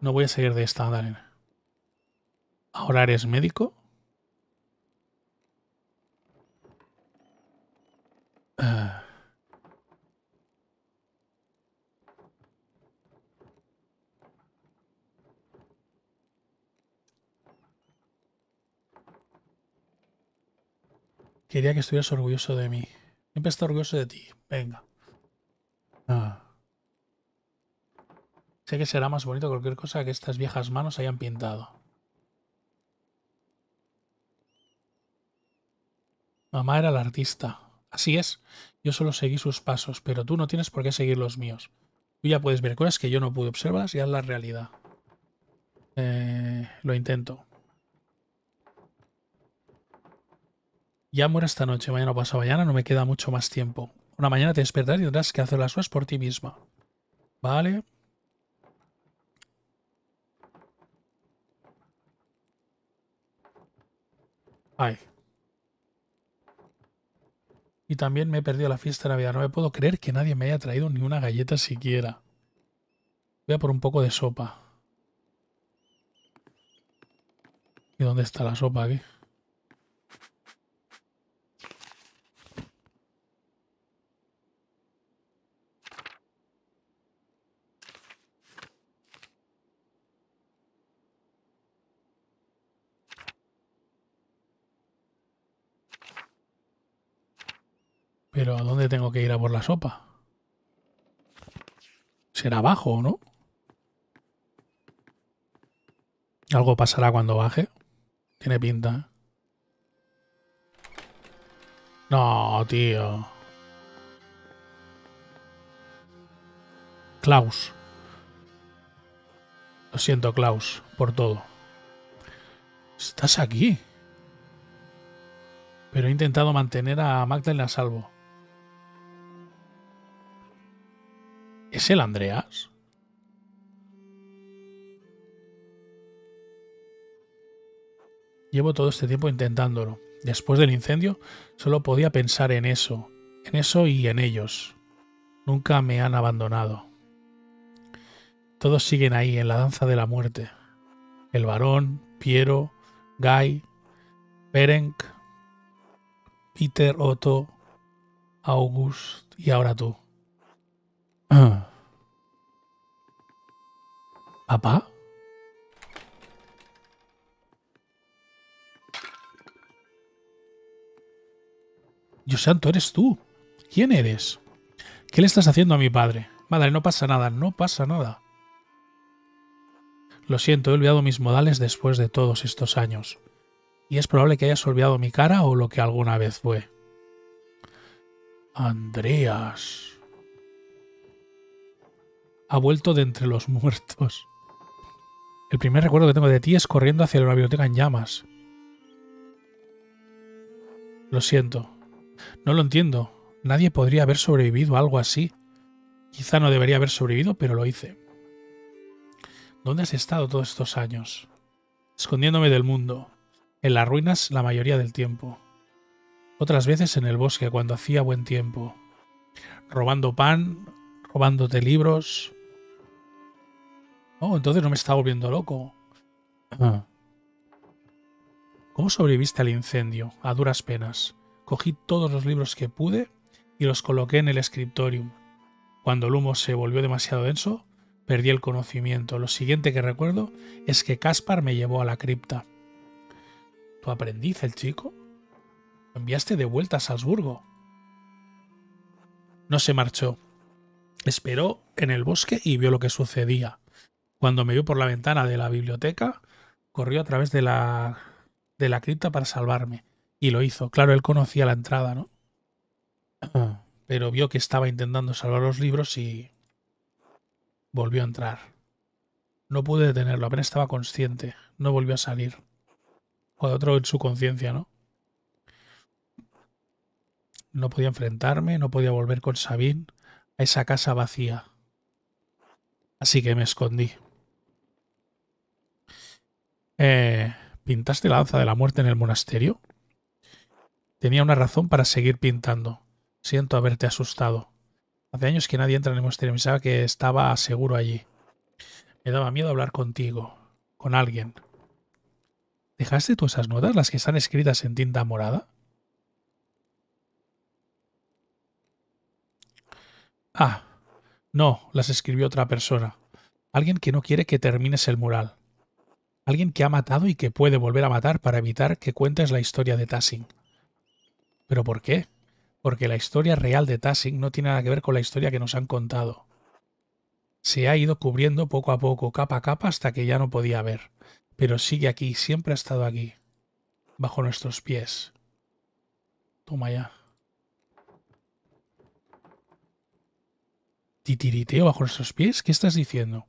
[SPEAKER 1] No voy a seguir de esta, manera. ¿Ahora eres médico? Ah. Quería que estuvieras orgulloso de mí. Siempre está orgulloso de ti. Venga. Ah. Sé que será más bonito cualquier cosa que estas viejas manos hayan pintado. Mamá era la artista. Así es. Yo solo seguí sus pasos, pero tú no tienes por qué seguir los míos. Tú ya puedes ver cosas que yo no pude observar y es la realidad. Eh, lo intento. Ya muero esta noche, mañana o pasado mañana, no me queda mucho más tiempo. Una mañana te despertarás y tendrás que hacer las cosas por ti misma. ¿Vale? Ay. Y también me he perdido la fiesta de Navidad. No me puedo creer que nadie me haya traído ni una galleta siquiera. Voy a por un poco de sopa.
[SPEAKER 2] ¿Y dónde está la sopa aquí?
[SPEAKER 1] Pero ¿a dónde tengo que ir a por la sopa? Será abajo, ¿no? Algo pasará cuando baje. Tiene pinta. No, tío. Klaus. Lo siento, Klaus, por todo. Estás aquí. Pero he intentado mantener a Magdalena a salvo. ¿Es el Andreas? Llevo todo este tiempo intentándolo. Después del incendio, solo podía pensar en eso, en eso y en ellos. Nunca me han abandonado. Todos siguen ahí, en la danza de la muerte. El varón, Piero, Guy, Berenk, Peter, Otto, August y ahora tú.
[SPEAKER 2] Ah. ¿Papá?
[SPEAKER 1] Dios santo, eres tú. ¿Quién eres? ¿Qué le estás haciendo a mi padre? Madre, no pasa nada, no pasa nada. Lo siento, he olvidado mis modales después de todos estos años. Y es probable que hayas olvidado mi cara o lo que alguna vez fue. Andreas ha vuelto de entre los muertos. El primer recuerdo que tengo de ti es corriendo hacia la biblioteca en llamas. Lo siento. No lo entiendo. Nadie podría haber sobrevivido a algo así. Quizá no debería haber sobrevivido, pero lo hice. ¿Dónde has estado todos estos años? Escondiéndome del mundo, en las ruinas la mayoría del tiempo. Otras veces en el bosque cuando hacía buen tiempo. Robando pan, robándote libros, Oh, entonces no me está volviendo loco. Ah. ¿Cómo sobreviviste al incendio? A duras penas. Cogí todos los libros que pude y los coloqué en el escritorium. Cuando el humo se volvió demasiado denso, perdí el conocimiento. Lo siguiente que recuerdo es que Caspar me llevó a la cripta. ¿Tu aprendiz, el chico? Lo enviaste de vuelta a Salzburgo. No se marchó. Esperó en el bosque y vio lo que sucedía. Cuando me vio por la ventana de la biblioteca, corrió a través de la, de la cripta para salvarme. Y lo hizo. Claro, él conocía la entrada, ¿no? Pero vio que estaba intentando salvar los libros y volvió a entrar. No pude detenerlo, apenas estaba consciente. No volvió a salir. O de otro en su conciencia, ¿no? No podía enfrentarme, no podía volver con Sabine a esa casa vacía. Así que me escondí. Eh, ¿Pintaste la lanza de la muerte en el monasterio? Tenía una razón para seguir pintando. Siento haberte asustado. Hace años que nadie entra en el monasterio. Pensaba que estaba seguro allí. Me daba miedo hablar contigo, con alguien. ¿Dejaste tú esas notas, las que están escritas en tinta morada? Ah, no, las escribió otra persona. Alguien que no quiere que termines el mural alguien que ha matado y que puede volver a matar para evitar que cuentes la historia de Tassing. ¿Pero por qué? Porque la historia real de Tassing no tiene nada que ver con la historia que nos han contado. Se ha ido cubriendo poco a poco, capa a capa, hasta que ya no podía ver. Pero sigue aquí, siempre ha estado aquí, bajo nuestros pies. Toma ya. ¿Titiriteo bajo nuestros pies? ¿Qué estás diciendo?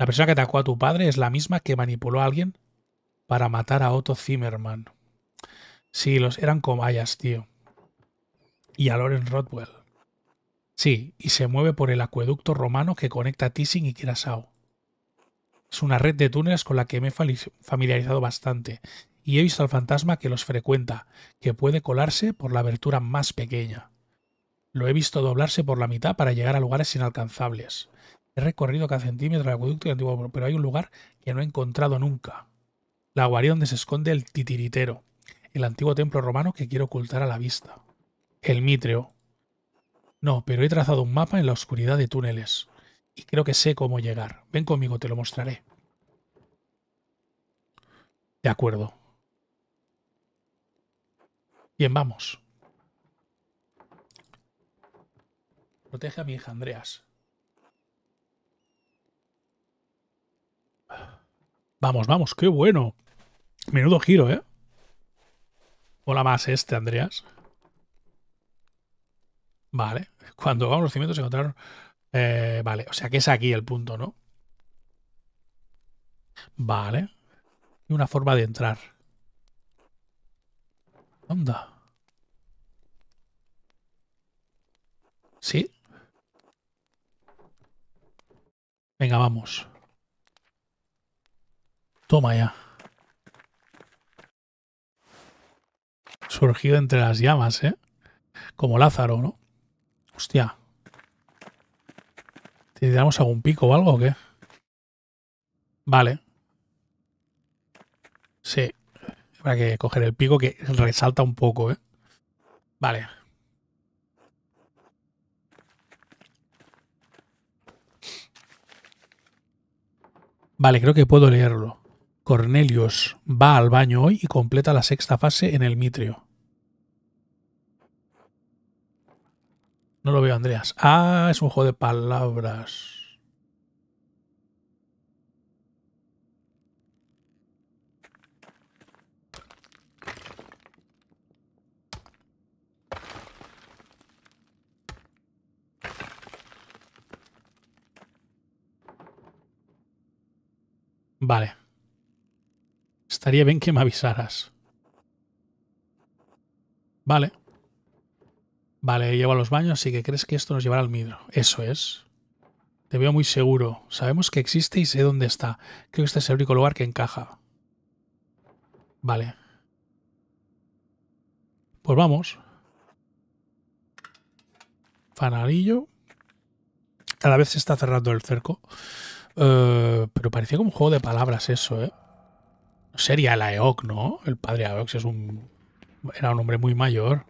[SPEAKER 1] La persona que atacó a tu padre es la misma que manipuló a alguien para matar a Otto Zimmerman. Sí, los eran cobayas, tío. Y a Loren Rodwell. Sí, y se mueve por el acueducto romano que conecta Tissing y Kirasao. Es una red de túneles con la que me he familiarizado bastante, y he visto al fantasma que los frecuenta, que puede colarse por la abertura más pequeña. Lo he visto doblarse por la mitad para llegar a lugares inalcanzables. He recorrido cada centímetro del acueducto y antiguo, pero hay un lugar que no he encontrado nunca. La guarida donde se esconde el titiritero, el antiguo templo romano que quiero ocultar a la vista. El mitreo. No, pero he trazado un mapa en la oscuridad de túneles. Y creo que sé cómo llegar. Ven conmigo, te lo mostraré. De acuerdo. Bien, vamos. Protege a mi hija Andreas. Vamos, vamos, qué bueno. Menudo giro, ¿eh? Hola más este, Andreas. Vale. Cuando vamos los cimientos se encontraron... Eh, vale, o sea que es aquí el punto, ¿no? Vale. Y una forma de entrar. Onda. ¿Sí? Venga, vamos. Toma ya. Surgido entre las llamas, ¿eh? Como Lázaro, ¿no? Hostia. ¿Tiramos algún pico o algo o qué? Vale. Sí. Habrá que coger el pico que resalta un poco, ¿eh? Vale. Vale, creo que puedo leerlo. Cornelius va al baño hoy y completa la sexta fase en el mitrio. No lo veo, Andreas. Ah, es un juego de palabras. Vale estaría bien que me avisaras. Vale. Vale, llevo a los baños, así que crees que esto nos llevará al midro. Eso es. Te veo muy seguro. Sabemos que existe y sé dónde está. Creo que este es el único lugar que encaja. Vale. Pues vamos. Fanarillo. Cada vez se está cerrando el cerco. Eh, pero parecía como un juego de palabras eso, ¿eh? sería la Eoc, ¿no? El padre Aeox es Era un hombre muy mayor.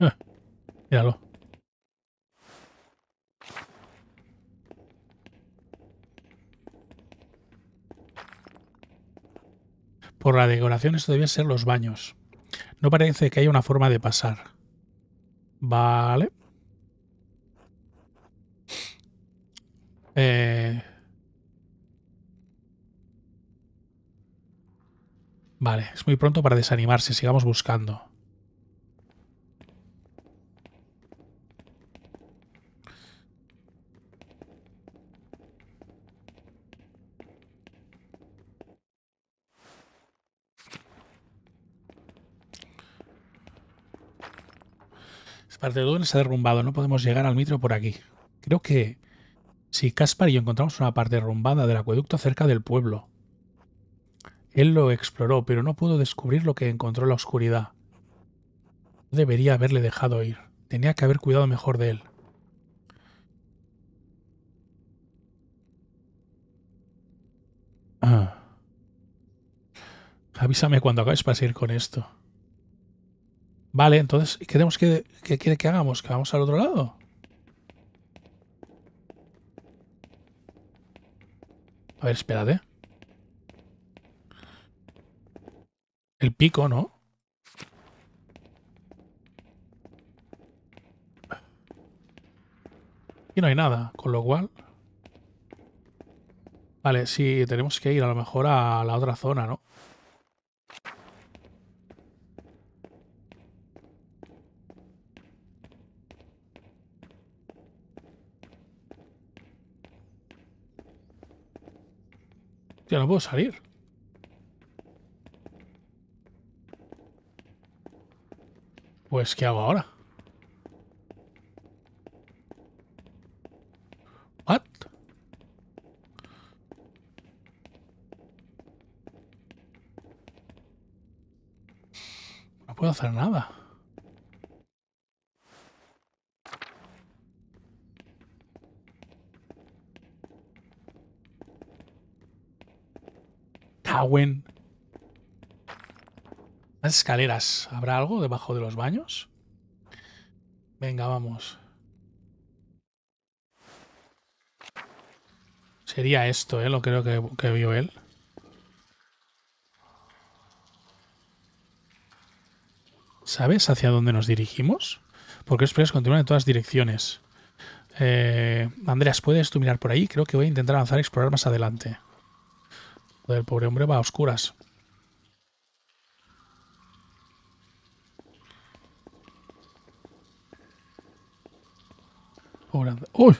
[SPEAKER 1] Ah, míralo. Por la decoración esto debía ser los baños. No parece que haya una forma de pasar. Vale. Eh, vale, es muy pronto para desanimarse, sigamos buscando. Es este Parte donde se ha derrumbado, no podemos llegar al mitro por aquí. Creo que si Caspar y yo encontramos una parte derrumbada del acueducto cerca del pueblo. Él lo exploró, pero no pudo descubrir lo que encontró en la oscuridad. No debería haberle dejado ir. Tenía que haber cuidado mejor de él. Ah. Avísame cuando acabes para seguir con esto. Vale, entonces, ¿qué tenemos que, quiere que hagamos? ¿Que vamos al otro lado? A ver, espérate. El pico, ¿no? Y no hay nada, con lo cual... Vale, sí, tenemos que ir a lo mejor a la otra zona, ¿no? no puedo salir. Pues, ¿qué hago ahora? ¿What? No puedo hacer nada. Las escaleras. ¿Habrá algo debajo de los baños? Venga, vamos. Sería esto, ¿eh? Lo creo que, vio él. ¿Sabes hacia dónde nos dirigimos? Porque los continuar continúan en todas direcciones. Eh, Andreas, ¿puedes tú mirar por ahí? Creo que voy a intentar avanzar y explorar más adelante el pobre hombre va a oscuras. ¡Uy!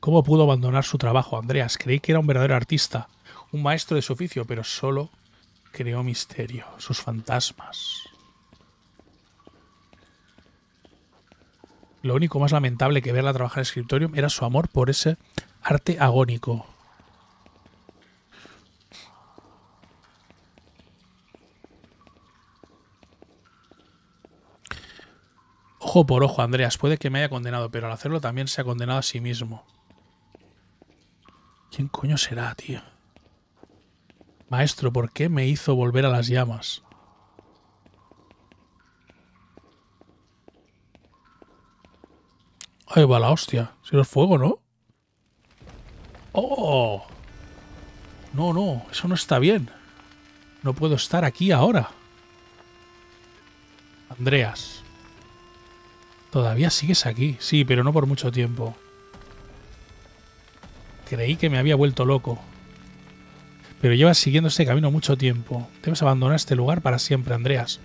[SPEAKER 1] ¿Cómo pudo abandonar su trabajo, Andreas? Creí que era un verdadero artista, un maestro de su oficio, pero solo creó misterio, sus fantasmas. Lo único más lamentable que verla trabajar en el escritorio era su amor por ese arte agónico. Ojo por ojo, Andreas. Puede que me haya condenado, pero al hacerlo también se ha condenado a sí mismo. ¿Quién coño será, tío? Maestro, ¿por qué me hizo volver a las llamas? Ahí va la hostia. Si no fuego, ¿no? ¡Oh! No, no, eso no está bien. No puedo estar aquí ahora. Andreas. Todavía sigues aquí. Sí, pero no por mucho tiempo. Creí que me había vuelto loco. Pero llevas siguiendo este camino mucho tiempo. Debes abandonar este lugar para siempre, Andreas.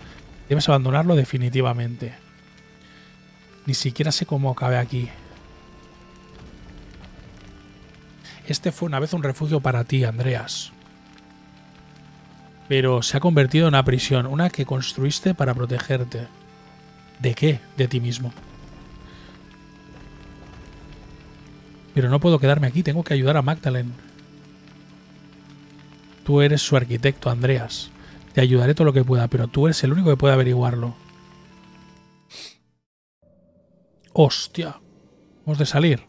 [SPEAKER 1] Debes abandonarlo definitivamente. Ni siquiera sé cómo acabé aquí. Este fue una vez un refugio para ti, Andreas. Pero se ha convertido en una prisión, una que construiste para protegerte. ¿De qué? De ti mismo. Pero no puedo quedarme aquí, tengo que ayudar a Magdalene. Tú eres su arquitecto, Andreas. Te ayudaré todo lo que pueda, pero tú eres el único que puede averiguarlo. Hostia. Hemos de salir.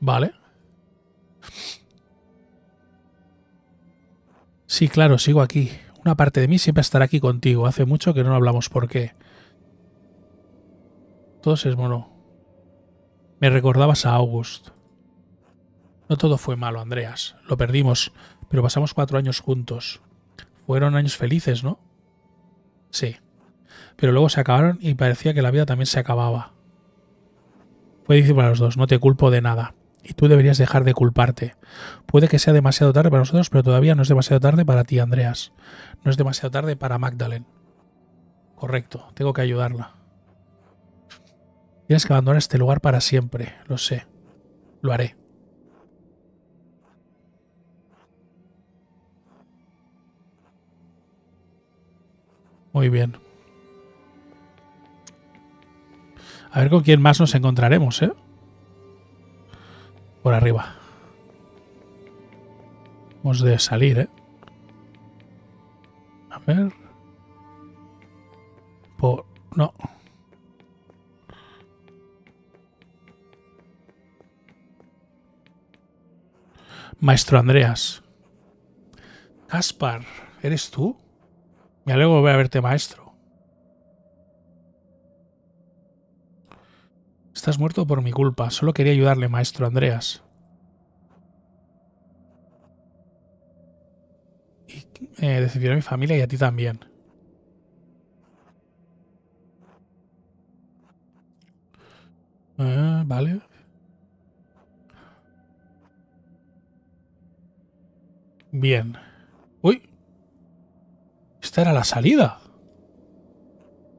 [SPEAKER 1] Vale. Sí, claro, sigo aquí. Una parte de mí siempre estará aquí contigo. Hace mucho que no hablamos por qué. Todo se esmoró. Me recordabas a August. No todo fue malo, Andreas. Lo perdimos, pero pasamos cuatro años juntos. Fueron años felices, ¿no? Sí. Pero luego se acabaron y parecía que la vida también se acababa. Fue difícil para los dos, no te culpo de nada y tú deberías dejar de culparte. Puede que sea demasiado tarde para nosotros, pero todavía no es demasiado tarde para ti, Andreas. No es demasiado tarde para Magdalene. Correcto, tengo que ayudarla. Tienes que abandonar este lugar para siempre, lo sé. Lo haré. Muy bien. A ver con quién más nos encontraremos, ¿eh? por arriba. Hemos de salir, ¿eh? A ver. Por... No. Maestro Andreas. Caspar, ¿eres tú? Me voy a verte, maestro. Estás muerto por mi culpa. Solo quería ayudarle, maestro Andreas. Y eh, a mi familia y a ti también. Ah, vale. Bien. Uy. Esta era la salida.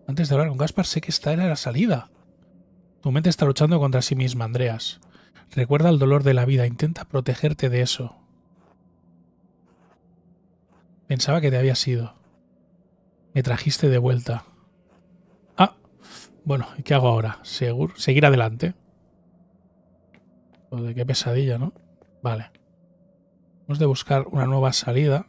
[SPEAKER 1] Antes de hablar con Gaspar, sé que esta era la salida. Tu mente está luchando contra sí misma, Andreas. Recuerda el dolor de la vida, intenta protegerte de eso. Pensaba que te había sido. Me trajiste de vuelta. Ah, bueno, ¿y qué hago ahora? ¿Segur? Seguir adelante. de qué pesadilla, ¿no? Vale. Hemos de buscar una nueva salida.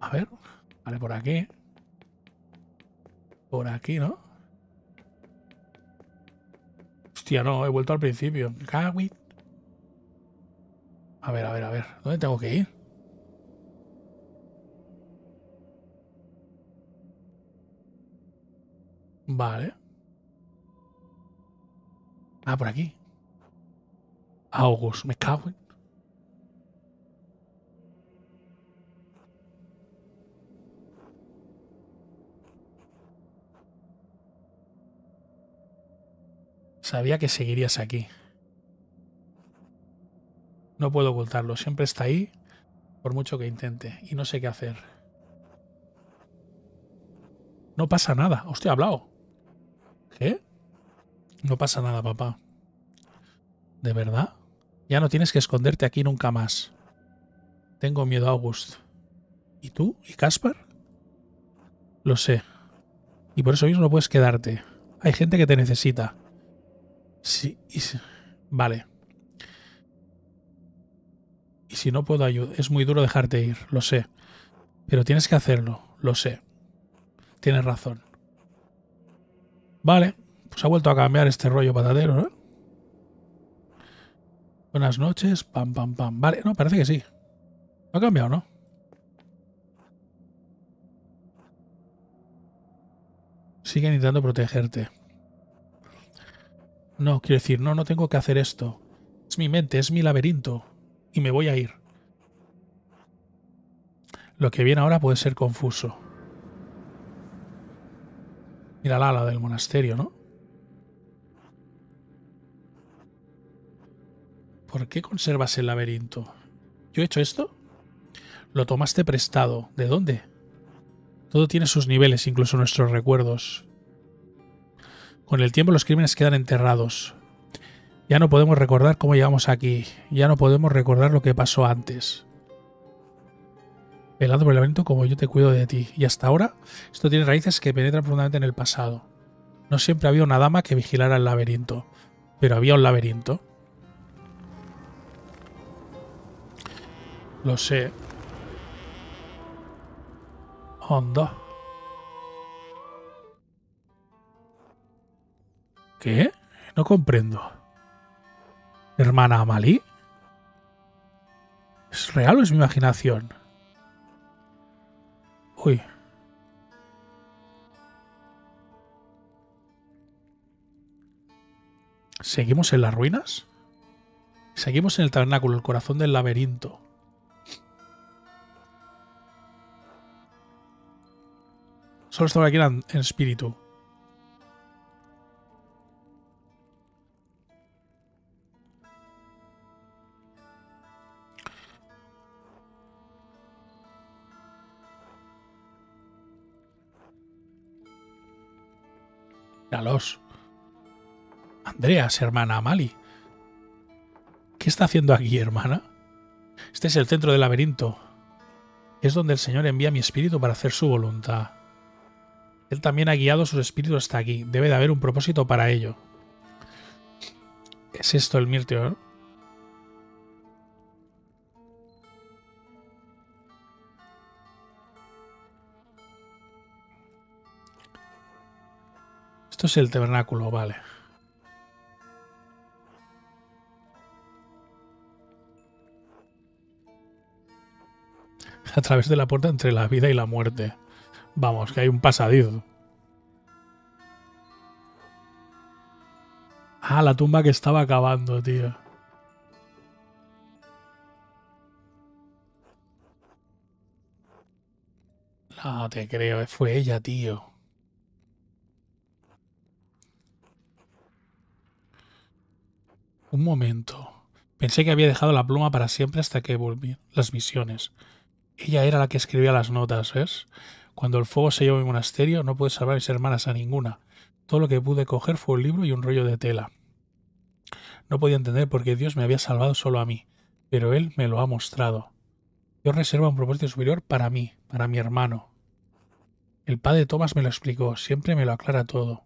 [SPEAKER 1] A ver, vale, por aquí. Por aquí, ¿no? Hostia, no, he vuelto al principio. en... A ver, a ver, a ver. ¿Dónde tengo que ir? Vale. Ah, por aquí. August, me cago en... Sabía que seguirías aquí. No puedo ocultarlo, siempre está ahí, por mucho que intente, y no sé qué hacer. No pasa nada, hostia, hablado. ¿Qué? No pasa nada, papá. ¿De verdad? Ya no tienes que esconderte aquí nunca más. Tengo miedo a August. ¿Y tú? ¿Y Caspar? Lo sé. Y por eso mismo no puedes quedarte. Hay gente que te necesita. Sí, y vale. Y si no puedo ayudar, es muy duro dejarte ir, lo sé. Pero tienes que hacerlo, lo sé. Tienes razón. Vale, pues ha vuelto a cambiar este rollo patadero ¿eh? Buenas noches, pam, pam, pam. Vale, no, parece que sí. ha cambiado, ¿no? Sigue intentando protegerte. No, quiero decir, no, no tengo que hacer esto. Es mi mente, es mi laberinto. Y me voy a ir. Lo que viene ahora puede ser confuso. Mira la ala del monasterio, ¿no? ¿Por qué conservas el laberinto? ¿Yo he hecho esto? Lo tomaste prestado. ¿De dónde? Todo tiene sus niveles, incluso nuestros recuerdos. Con el tiempo los crímenes quedan enterrados. Ya no podemos recordar cómo llegamos aquí, ya no podemos recordar lo que pasó antes. Pelado por el laberinto como yo te cuido de ti. Y hasta ahora, esto tiene raíces que penetran profundamente en el pasado. No siempre había una dama que vigilara el laberinto, pero había un laberinto. Lo sé. Onda. ¿Qué? No comprendo. ¿Hermana Amalí? ¿Es real o es mi imaginación? Uy. ¿Seguimos en las ruinas? Seguimos en el tabernáculo, el corazón del laberinto. Solo estaba aquí en espíritu. Míralos. Andreas, hermana Amali. ¿Qué está haciendo aquí, hermana? Este es el centro del laberinto. Es donde el Señor envía mi espíritu para hacer su voluntad. Él también ha guiado su espíritu hasta aquí. Debe de haber un propósito para ello. ¿Es esto el misterio? el tabernáculo, vale. A través de la puerta entre la vida y la muerte. Vamos, que hay un pasadizo. Ah, la tumba que estaba acabando, tío. No te creo, fue ella, tío. Un momento. Pensé que había dejado la pluma para siempre hasta que volví. Las misiones. Ella era la que escribía las notas, ¿ves? Cuando el fuego se llevó mi monasterio, no pude salvar a mis hermanas a ninguna. Todo lo que pude coger fue un libro y un rollo de tela. No podía entender por qué Dios me había salvado solo a mí, pero Él me lo ha mostrado. Dios reserva un propósito superior para mí, para mi hermano. El padre Tomás me lo explicó, siempre me lo aclara todo.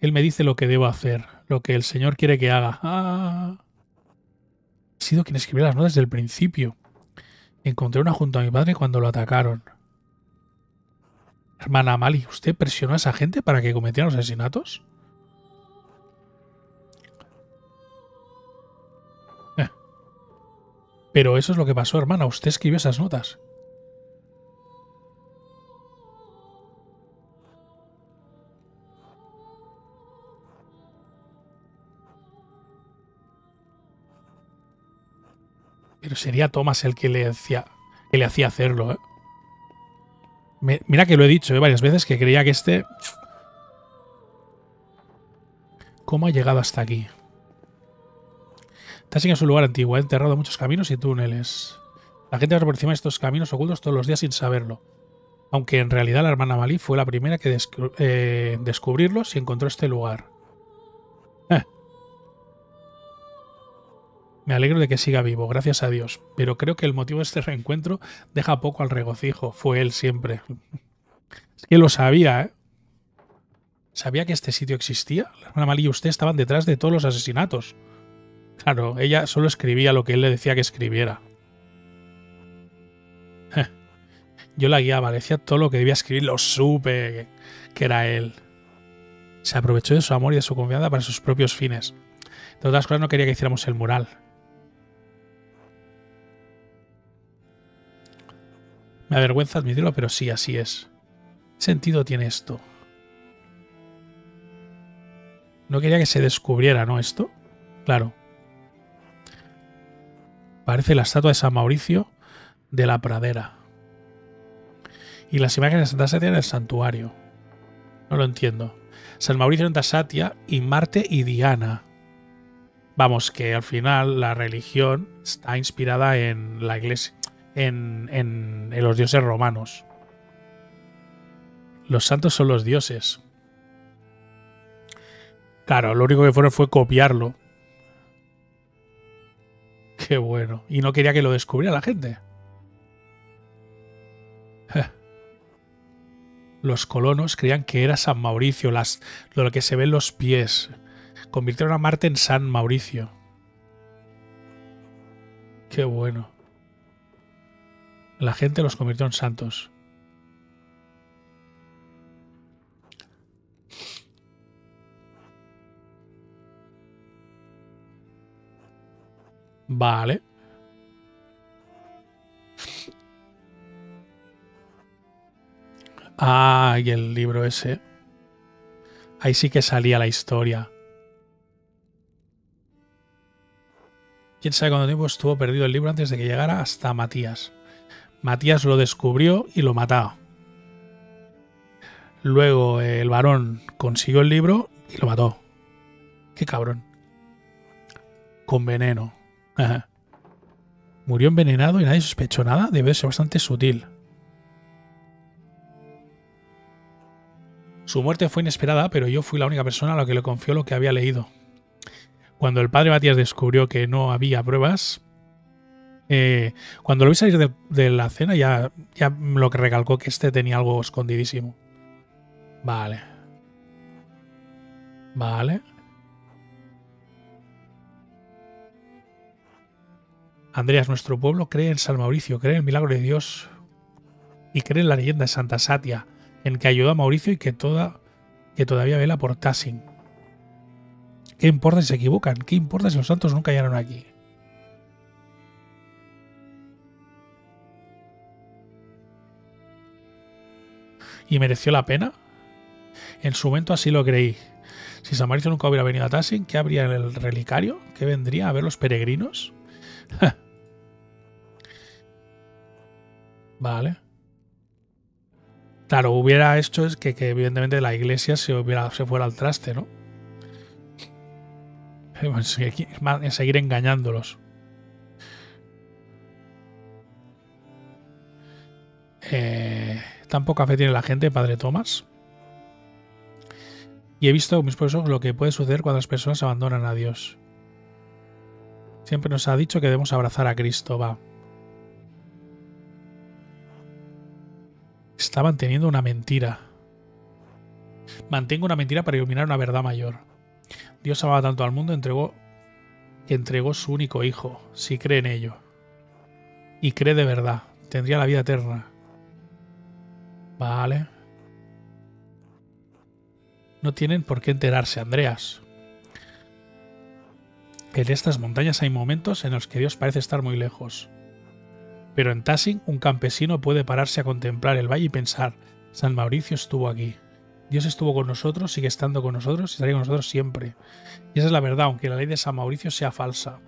[SPEAKER 1] Él me dice lo que debo hacer, lo que el Señor quiere que haga. ha ah. he sido quien escribió las notas desde el principio. Encontré una junto a mi padre cuando lo atacaron. Hermana Mali, ¿usted presionó a esa gente para que cometieran los asesinatos? Eh. Pero eso es lo que pasó, hermana. Usted escribió esas notas. sería Thomas el que le hacía, que le hacía hacerlo. ¿eh? mira que lo he dicho ¿eh? varias veces que creía que este... ¿Cómo ha llegado hasta aquí? está es su lugar antiguo, ha enterrado muchos caminos y túneles. La gente va por encima de estos caminos ocultos todos los días sin saberlo. Aunque en realidad la hermana Malí fue la primera que eh, descubrió y encontró este lugar. Me alegro de que siga vivo, gracias a Dios, pero creo que el motivo de este reencuentro deja poco al regocijo. Fue él siempre. Es que lo sabía, ¿eh? Sabía que este sitio existía. La hermana Mali y usted estaban detrás de todos los asesinatos. Claro, ella solo escribía lo que él le decía que escribiera. Yo la guiaba, le decía todo lo que debía escribir, lo supe que era él. Se aprovechó de su amor y de su confianza para sus propios fines. De las cosas, no quería que hiciéramos el mural. Me avergüenza admitirlo, pero sí, así es. ¿Qué sentido tiene esto? No quería que se descubriera, ¿no? Esto. Claro. Parece la estatua de San Mauricio de la pradera. Y las imágenes de Santa Satia en el santuario. No lo entiendo. San Mauricio en Satia y Marte y Diana. Vamos, que al final la religión está inspirada en la iglesia en, los dioses romanos. Los santos son los dioses. Claro, lo único que fueron fue copiarlo. Qué bueno. Y no quería que lo descubriera la gente. Los colonos creían que era San Mauricio, las, lo que se ve en los pies. Convirtieron a Marte en San Mauricio. Qué bueno la gente los convirtió en santos. Vale. Ah, y el libro ese. Ahí sí que salía la historia. Quién sabe cuánto tiempo estuvo perdido el libro antes de que llegara hasta Matías. Matías lo descubrió y lo mató. Luego eh, el varón consiguió el libro y lo mató. Qué cabrón. Con veneno. Murió envenenado y nadie sospechó nada. Debe ser bastante sutil. Su muerte fue inesperada, pero yo fui la única persona a la que le confió lo que había leído. Cuando el padre Matías descubrió que no había pruebas, eh, cuando lo vi salir de, la cena, ya, ya lo que recalcó que este tenía algo escondidísimo. Vale. Vale. Andreas, nuestro pueblo cree en San Mauricio, cree en el milagro de Dios y cree en la leyenda de Santa Satia, en que ayudó a Mauricio y que, toda, que todavía vela por Tassin. ¿Qué importa si se equivocan? ¿Qué importa si los santos nunca llegaron aquí? y mereció la pena? En su momento así lo creí. Si San Samaritano nunca hubiera venido a Tassin, ¿qué habría en el relicario? ¿Qué vendría a ver los peregrinos? vale. Claro, hubiera hecho es que, evidentemente la iglesia se, hubiera, se fuera al traste, ¿no? en seguir engañándolos. Eh, Tan poca fe tiene la gente, padre Tomás. Y he visto, mis profesores, lo que puede suceder cuando las personas abandonan a Dios. Siempre nos ha dicho que debemos abrazar a Cristo, va. Está manteniendo una mentira. Mantengo una mentira para iluminar una verdad mayor. Dios amaba tanto al mundo entregó, entregó su único hijo, si cree en ello. Y cree de verdad, tendría la vida eterna. Vale. No tienen por qué enterarse, Andreas. En estas montañas hay momentos en los que Dios parece estar muy lejos. Pero en Tassing un campesino puede pararse a contemplar el valle y pensar, San Mauricio estuvo aquí. Dios estuvo con nosotros, sigue estando con nosotros y estaría con nosotros siempre. Y esa es la verdad, aunque la ley de San Mauricio sea falsa.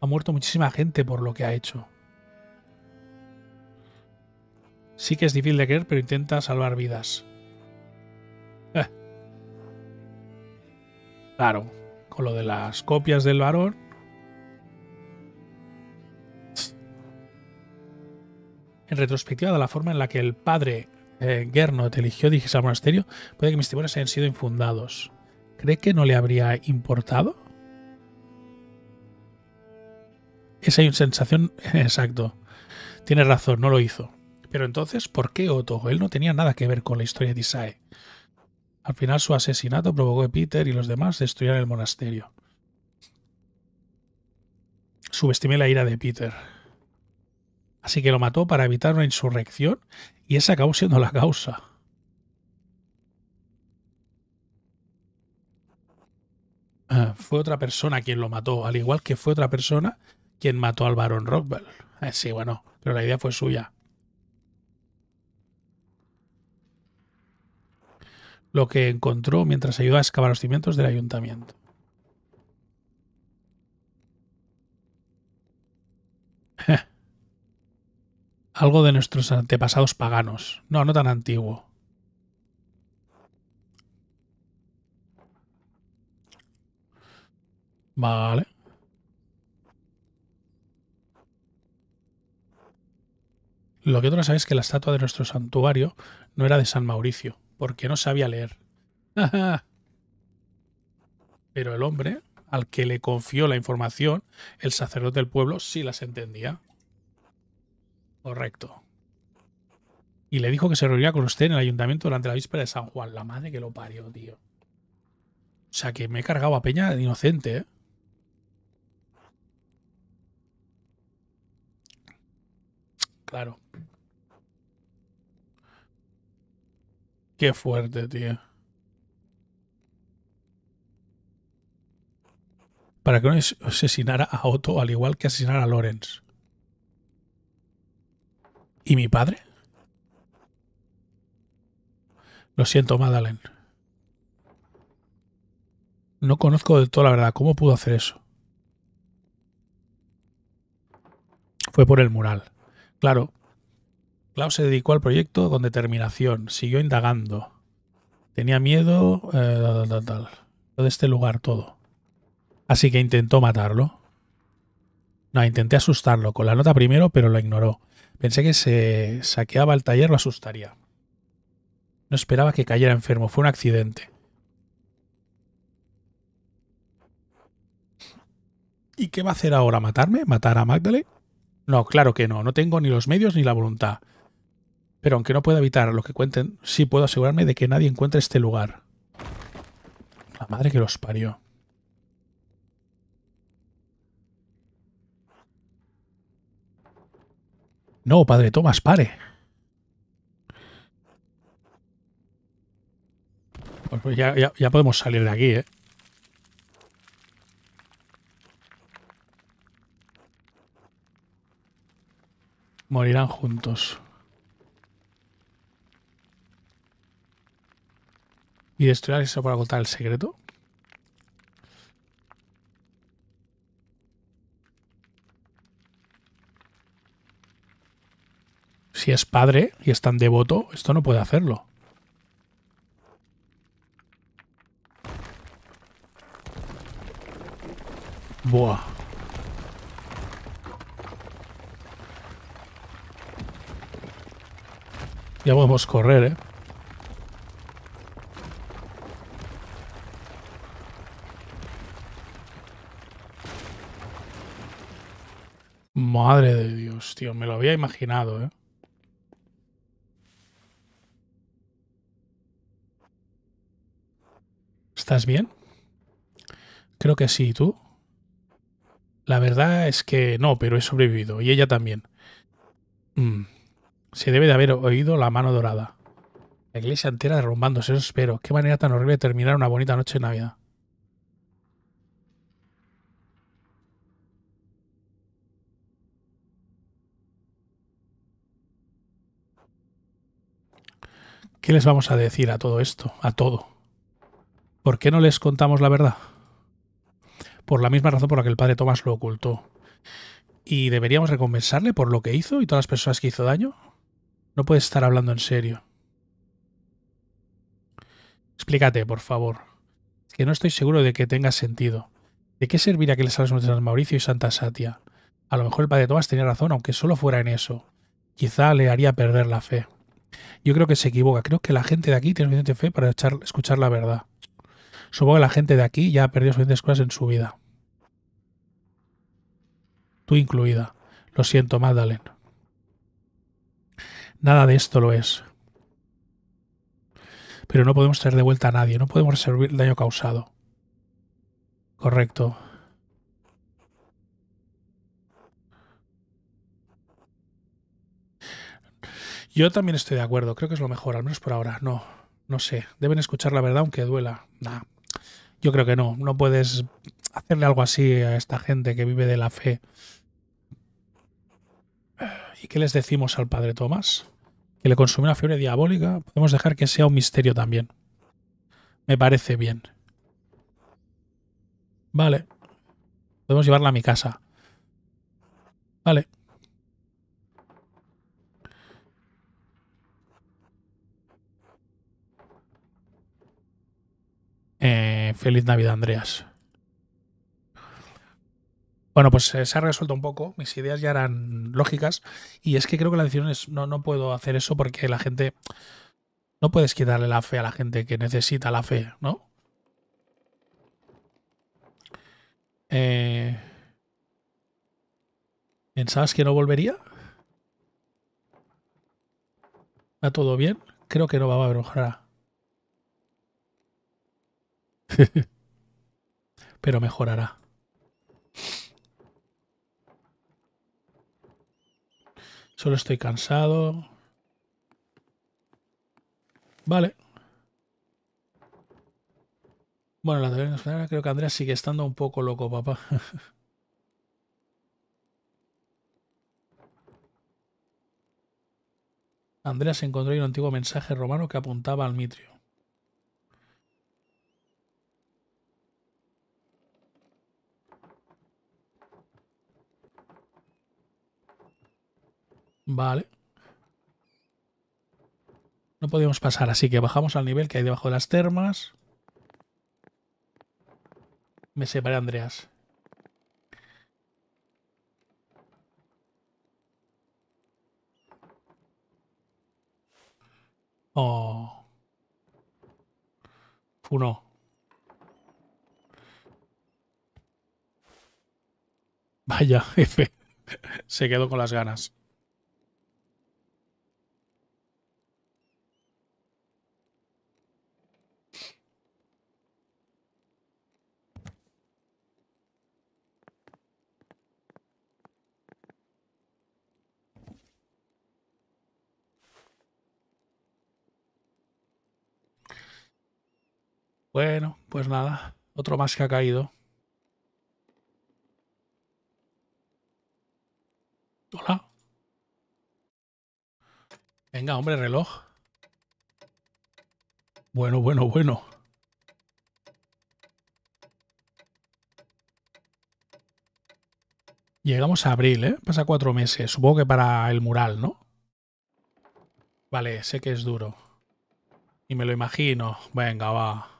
[SPEAKER 1] Ha muerto muchísima gente por lo que ha hecho. Sí que es difícil de creer, pero intenta salvar vidas. Eh. Claro, con lo de las copias del varón. En retrospectiva de la forma en la que el padre eh, Gernot eligió dirigirse al monasterio, puede que mis temores hayan sido infundados. ¿Cree que no le habría importado? Esa sensación, exacto. Tiene razón, no lo hizo. Pero entonces, ¿por qué Otto? Él no tenía nada que ver con la historia de Isae. Al final su asesinato provocó que Peter y los demás destruyeran el monasterio. Subestimé la ira de Peter. Así que lo mató para evitar una insurrección y esa acabó siendo la causa. Ah, fue otra persona quien lo mató, al igual que fue otra persona quien mató al barón Rockwell. Eh, sí, bueno, pero la idea fue suya. lo que encontró mientras ayudaba a excavar los cimientos del ayuntamiento. Algo de nuestros antepasados paganos. No, no tan antiguo. Vale. Lo que otra sabes es que la estatua de nuestro santuario no era de San Mauricio, porque no sabía leer. Pero el hombre al que le confió la información, el sacerdote del pueblo, sí las entendía. Correcto. Y le dijo que se reuniría con usted en el ayuntamiento durante la víspera de San Juan. La madre que lo parió, tío. O sea que me he cargado a Peña de inocente, ¿eh? Claro. Qué fuerte, tío. Para que no asesinara a Otto al igual que asesinara a Lorenz. ¿Y mi padre? Lo siento, Madeleine. No conozco del todo la verdad. ¿Cómo pudo hacer eso? Fue por el mural. Claro, Klaus se dedicó al proyecto con determinación, siguió indagando. Tenía miedo eh, de este lugar todo. Así que intentó matarlo. No, intenté asustarlo con la nota primero, pero lo ignoró. Pensé que se saqueaba el taller, lo asustaría. No esperaba que cayera enfermo, fue un accidente. ¿Y qué va a hacer ahora? ¿Matarme? ¿Matar a Magdalene? No, claro que no, no tengo ni los medios ni la voluntad. Pero aunque no pueda evitar lo que cuenten, sí puedo asegurarme de que nadie encuentre este lugar. La madre que los parió. No, padre Tomás, pare. Pues ya podemos salir de aquí, ¿eh? Morirán juntos. y destruir eso para contar el secreto. Si es padre y es tan devoto, esto no puede hacerlo. Buah. Ya podemos correr, ¿eh? Madre de Dios, tío, me lo había imaginado, ¿eh? ¿Estás bien? Creo que sí, ¿y tú? La verdad es que no, pero he sobrevivido, y ella también. Mm, se debe de haber oído la mano dorada. La iglesia entera derrumbándose, espero. Qué manera tan horrible de terminar una bonita noche de Navidad. ¿Qué les vamos a decir a todo esto? A todo. ¿Por qué no les contamos la verdad? Por la misma razón por la que el padre Tomás lo ocultó. ¿Y deberíamos recompensarle por lo que hizo y todas las personas que hizo daño? No puedes estar hablando en serio. Explícate, por favor. que no estoy seguro de que tenga sentido. ¿De qué servirá que les hables de San Mauricio y Santa Satia? A lo mejor el padre Tomás tenía razón, aunque solo fuera en eso. Quizá le haría perder la fe. Yo creo que se equivoca. Creo que la gente de aquí tiene suficiente fe para escuchar la verdad. Supongo que la gente de aquí ya ha perdido suficientes cosas en su vida. Tú incluida. Lo siento, Magdalene. Nada de esto lo es. Pero no podemos traer de vuelta a nadie, no podemos resolver el daño causado. Correcto. Yo también estoy de acuerdo, creo que es lo mejor, al menos por ahora. No, no sé. Deben escuchar la verdad aunque duela. yo creo que no. No puedes hacerle algo así a esta gente que vive de la fe. ¿Y qué les decimos al padre Tomás? Que le consume una fiebre diabólica. Podemos dejar que sea un misterio también. Me parece bien. Vale. Podemos llevarla a mi casa. Vale. Eh, feliz Navidad, Andreas. Bueno, pues eh, se ha resuelto un poco. Mis ideas ya eran lógicas. Y es que creo que la decisión es: no, no puedo hacer eso porque la gente. No puedes quitarle la fe a la gente que necesita la fe, ¿no? Eh, ¿Pensabas que no volvería? ¿Va todo bien? Creo que no va a haber ojalá. Pero mejorará. Solo estoy cansado. Vale. Bueno, la taberna creo que Andrea sigue estando un poco loco, papá. Andrea se encontró un antiguo mensaje romano que apuntaba al mitrio. Vale. No podíamos pasar, así que bajamos al nivel que hay debajo de las termas. Me separé, Andreas. Oh. Uno. Vaya, jefe. Se quedó con las ganas. Bueno, pues nada, otro más que ha caído. Hola. Venga, hombre, reloj. Bueno, bueno, bueno. Llegamos a abril, ¿eh? Pasa cuatro meses. Supongo que para el mural, ¿no? Vale, sé que es duro. Y me lo imagino. Venga, va.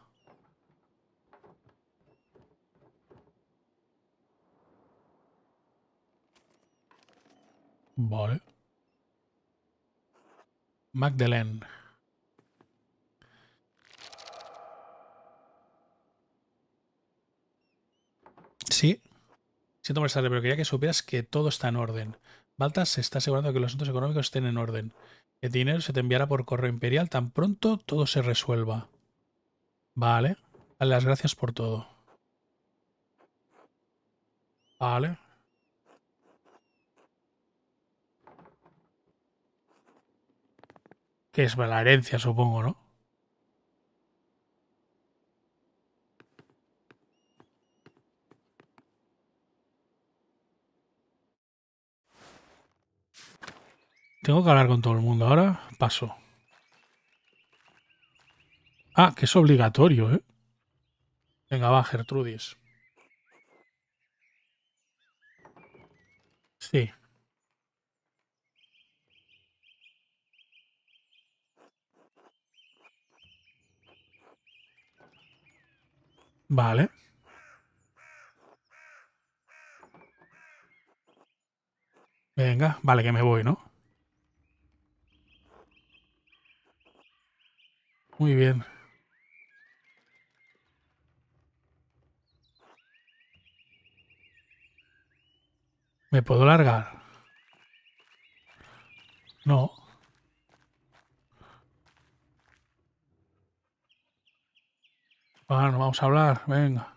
[SPEAKER 1] Vale. Magdalene. Sí. Siento molestarle, pero quería que supieras que todo está en orden. Baltas se está asegurando que los asuntos económicos estén en orden. El dinero se te enviará por correo imperial tan pronto todo se resuelva. Vale. Dale las gracias por todo. Vale. Que es la herencia, supongo, ¿no? Tengo que hablar con todo el mundo ahora. Paso. Ah, que es obligatorio, ¿eh? Venga, va, Gertrudis. Sí. Vale. Venga, vale que me voy, ¿no? Muy bien. ¿Me puedo largar? No. Bueno, vamos a hablar, venga.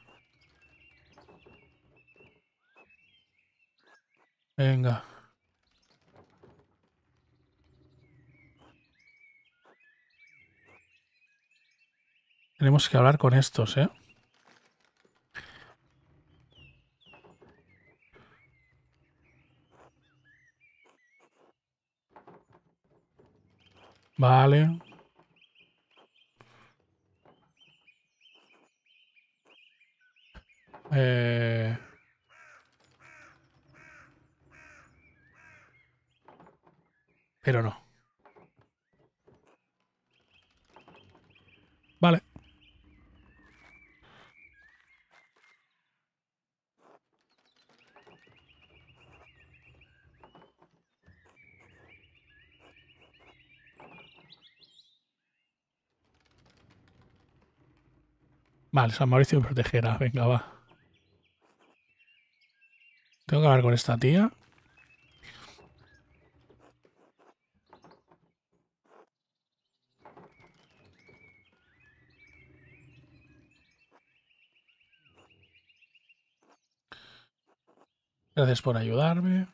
[SPEAKER 1] Venga. Tenemos que hablar con estos, ¿eh? Vale. Eh... Pero no. Vale. Vale, San Mauricio protegerá. Venga, va. Tengo que hablar con esta tía. Gracias por ayudarme.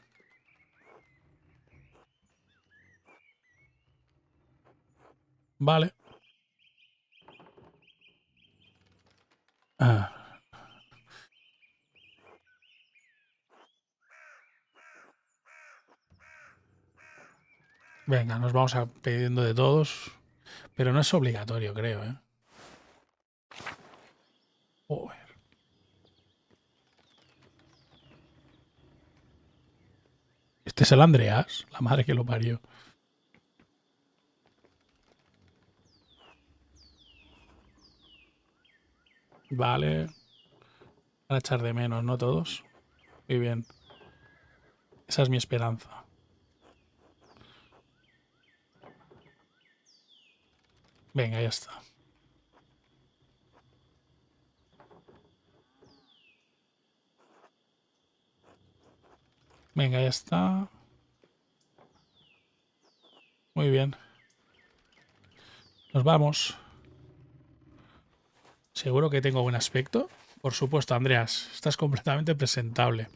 [SPEAKER 1] Vale. Ah. Venga, nos vamos a pidiendo de todos. Pero no es obligatorio, creo, ¿eh? Este es el Andreas, la madre que lo parió. Vale. Van a echar de menos, ¿no? Todos. Muy bien. Esa es mi esperanza. Venga, ya está. Venga, ya está. Muy bien. Nos vamos. Seguro que tengo buen aspecto. Por supuesto, Andreas, estás completamente presentable.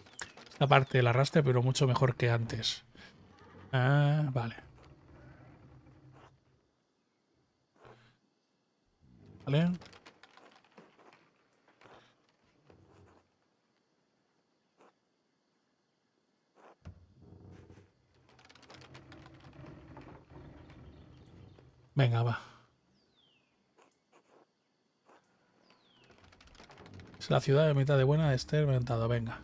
[SPEAKER 1] Esta parte del arrastre, pero mucho mejor que antes. Ah, vale. Venga, va. Es la ciudad de mitad de buena, esté inventado, venga.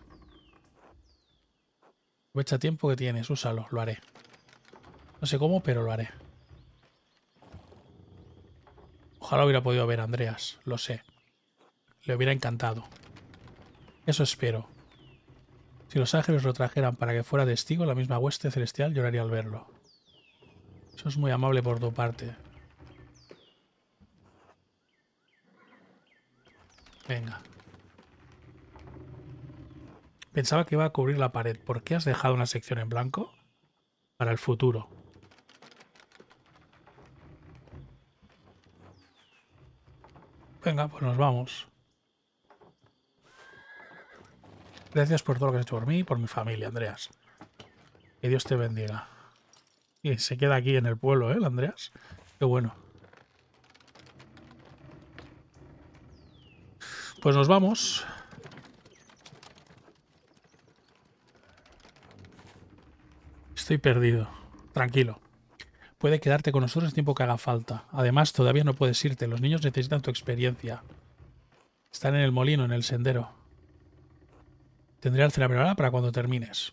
[SPEAKER 1] Aprovecha tiempo que tienes, úsalo, lo haré. No sé cómo, pero lo haré. Ojalá hubiera podido ver a Andreas, lo sé. Le hubiera encantado. Eso espero. Si los ángeles lo trajeran para que fuera testigo, la misma hueste celestial lloraría al verlo. Eso es muy amable por tu parte. Venga. Pensaba que iba a cubrir la pared. ¿Por qué has dejado una sección en blanco? Para el futuro. Venga, pues nos vamos. Gracias por todo lo que has hecho por mí y por mi familia, Andreas. Que Dios te bendiga. Y se queda aquí en el pueblo, ¿eh, el Andreas? Qué bueno. Pues nos vamos. Estoy perdido. Tranquilo. Puede quedarte con nosotros el tiempo que haga falta. Además, todavía no puedes irte. Los niños necesitan tu experiencia. Están en el molino, en el sendero. Tendré al cerebral para cuando termines.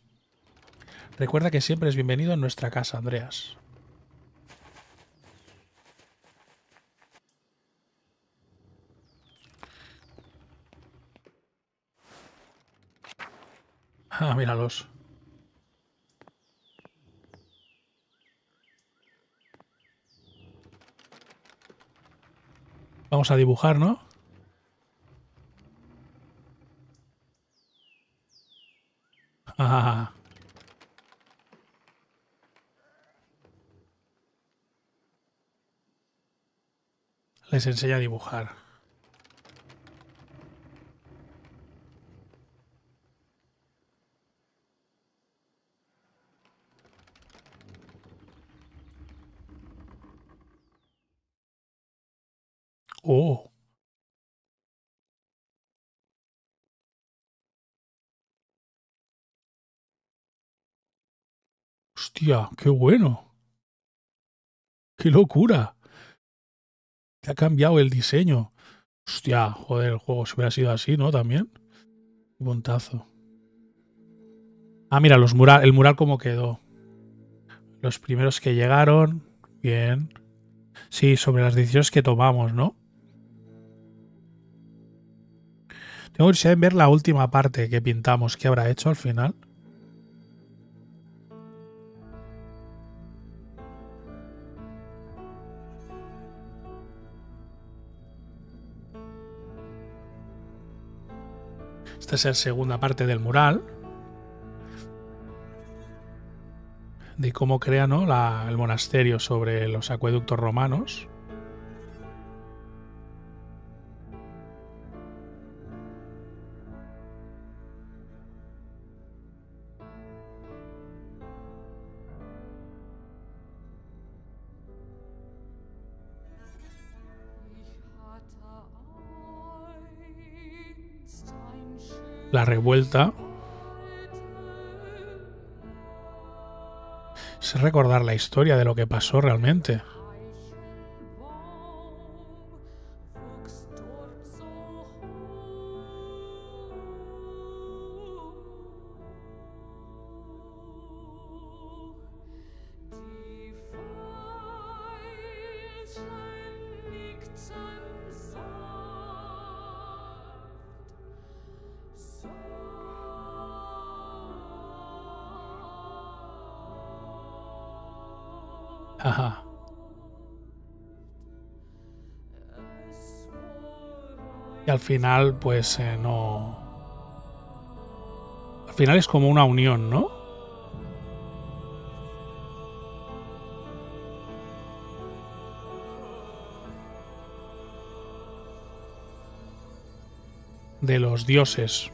[SPEAKER 1] Recuerda que siempre es bienvenido en nuestra casa, Andreas. Ah, míralos. Vamos a dibujar, ¿no? Ah. Les enseña a dibujar. Oh. Hostia, qué bueno. Qué locura. Te ha cambiado el diseño. Hostia, joder, el juego se hubiera sido así, ¿no? También. Montazo. Ah, mira, los mural, el mural cómo quedó. Los primeros que llegaron. Bien. Sí, sobre las decisiones que tomamos, ¿no? Tengo curiosidad ver la última parte que pintamos. que habrá hecho al final? Esta es la segunda parte del mural. De cómo crea el monasterio sobre los acueductos romanos. la revuelta. Es recordar la historia de lo que pasó realmente. final pues eh, no... Al final es como una unión, ¿no? De los dioses.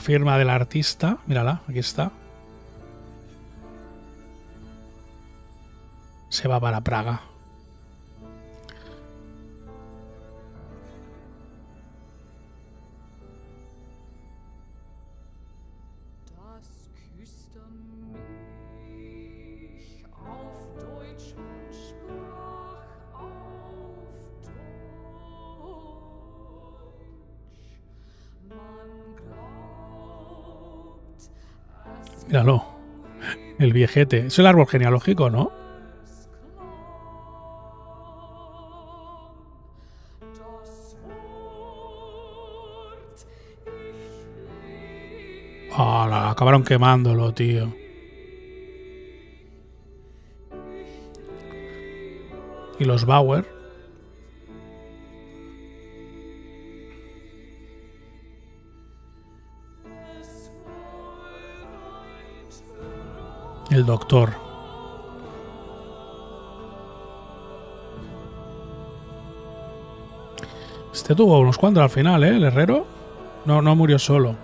[SPEAKER 1] firma del artista. Mírala, aquí está. Se va para Praga. Es el árbol genealógico, ¿no? ¡Hala! acabaron quemándolo, tío. Y los Bauer. el doctor. Este tuvo unos cuantos al final, ¿eh? El herrero. No, no murió solo.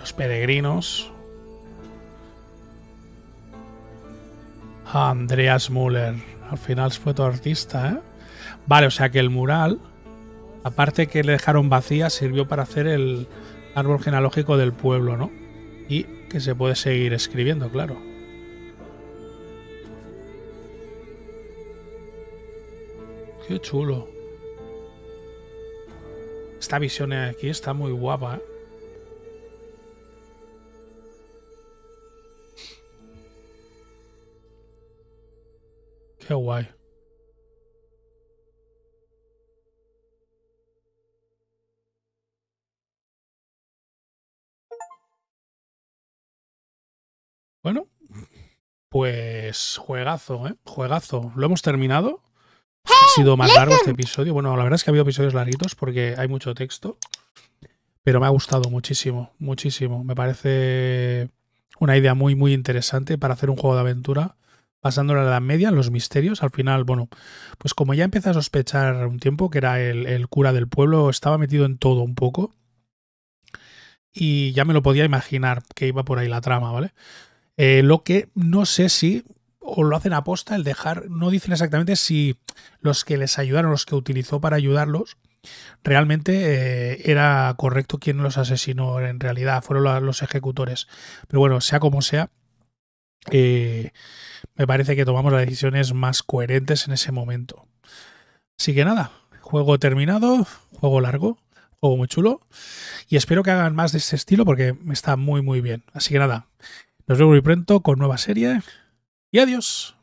[SPEAKER 1] Los peregrinos. Andreas Müller. Al final fue todo artista, ¿eh? Vale, o sea que el mural, aparte que le dejaron vacía, sirvió para hacer el árbol genealógico del pueblo, ¿no? Y que se puede seguir escribiendo, claro. Qué chulo. Esta visión aquí está muy guapa. ¿eh? Pues juegazo, ¿eh? Juegazo. Lo hemos terminado. Ha sido más largo este episodio. Bueno, la verdad es que ha habido episodios larguitos porque hay mucho texto. Pero me ha gustado muchísimo, muchísimo. Me parece una idea muy, muy interesante para hacer un juego de aventura pasándola a la media, los misterios. Al final, bueno, pues como ya empecé a sospechar un tiempo que era el, el, cura del pueblo, estaba metido en todo un poco. Y ya me lo podía imaginar que iba por ahí la trama, ¿vale? Eh, lo que no sé si, o lo hacen aposta, el dejar, no dicen exactamente si los que les ayudaron, los que utilizó para ayudarlos, realmente eh, era correcto quien los asesinó en realidad, fueron los ejecutores. Pero bueno, sea como sea, eh, me parece que tomamos las decisiones más coherentes en ese momento. Así que nada, juego terminado, juego largo, juego muy chulo y espero que hagan más de este estilo porque me está muy muy bien. Así que nada, nos vemos muy pronto con nueva serie y
[SPEAKER 2] adiós.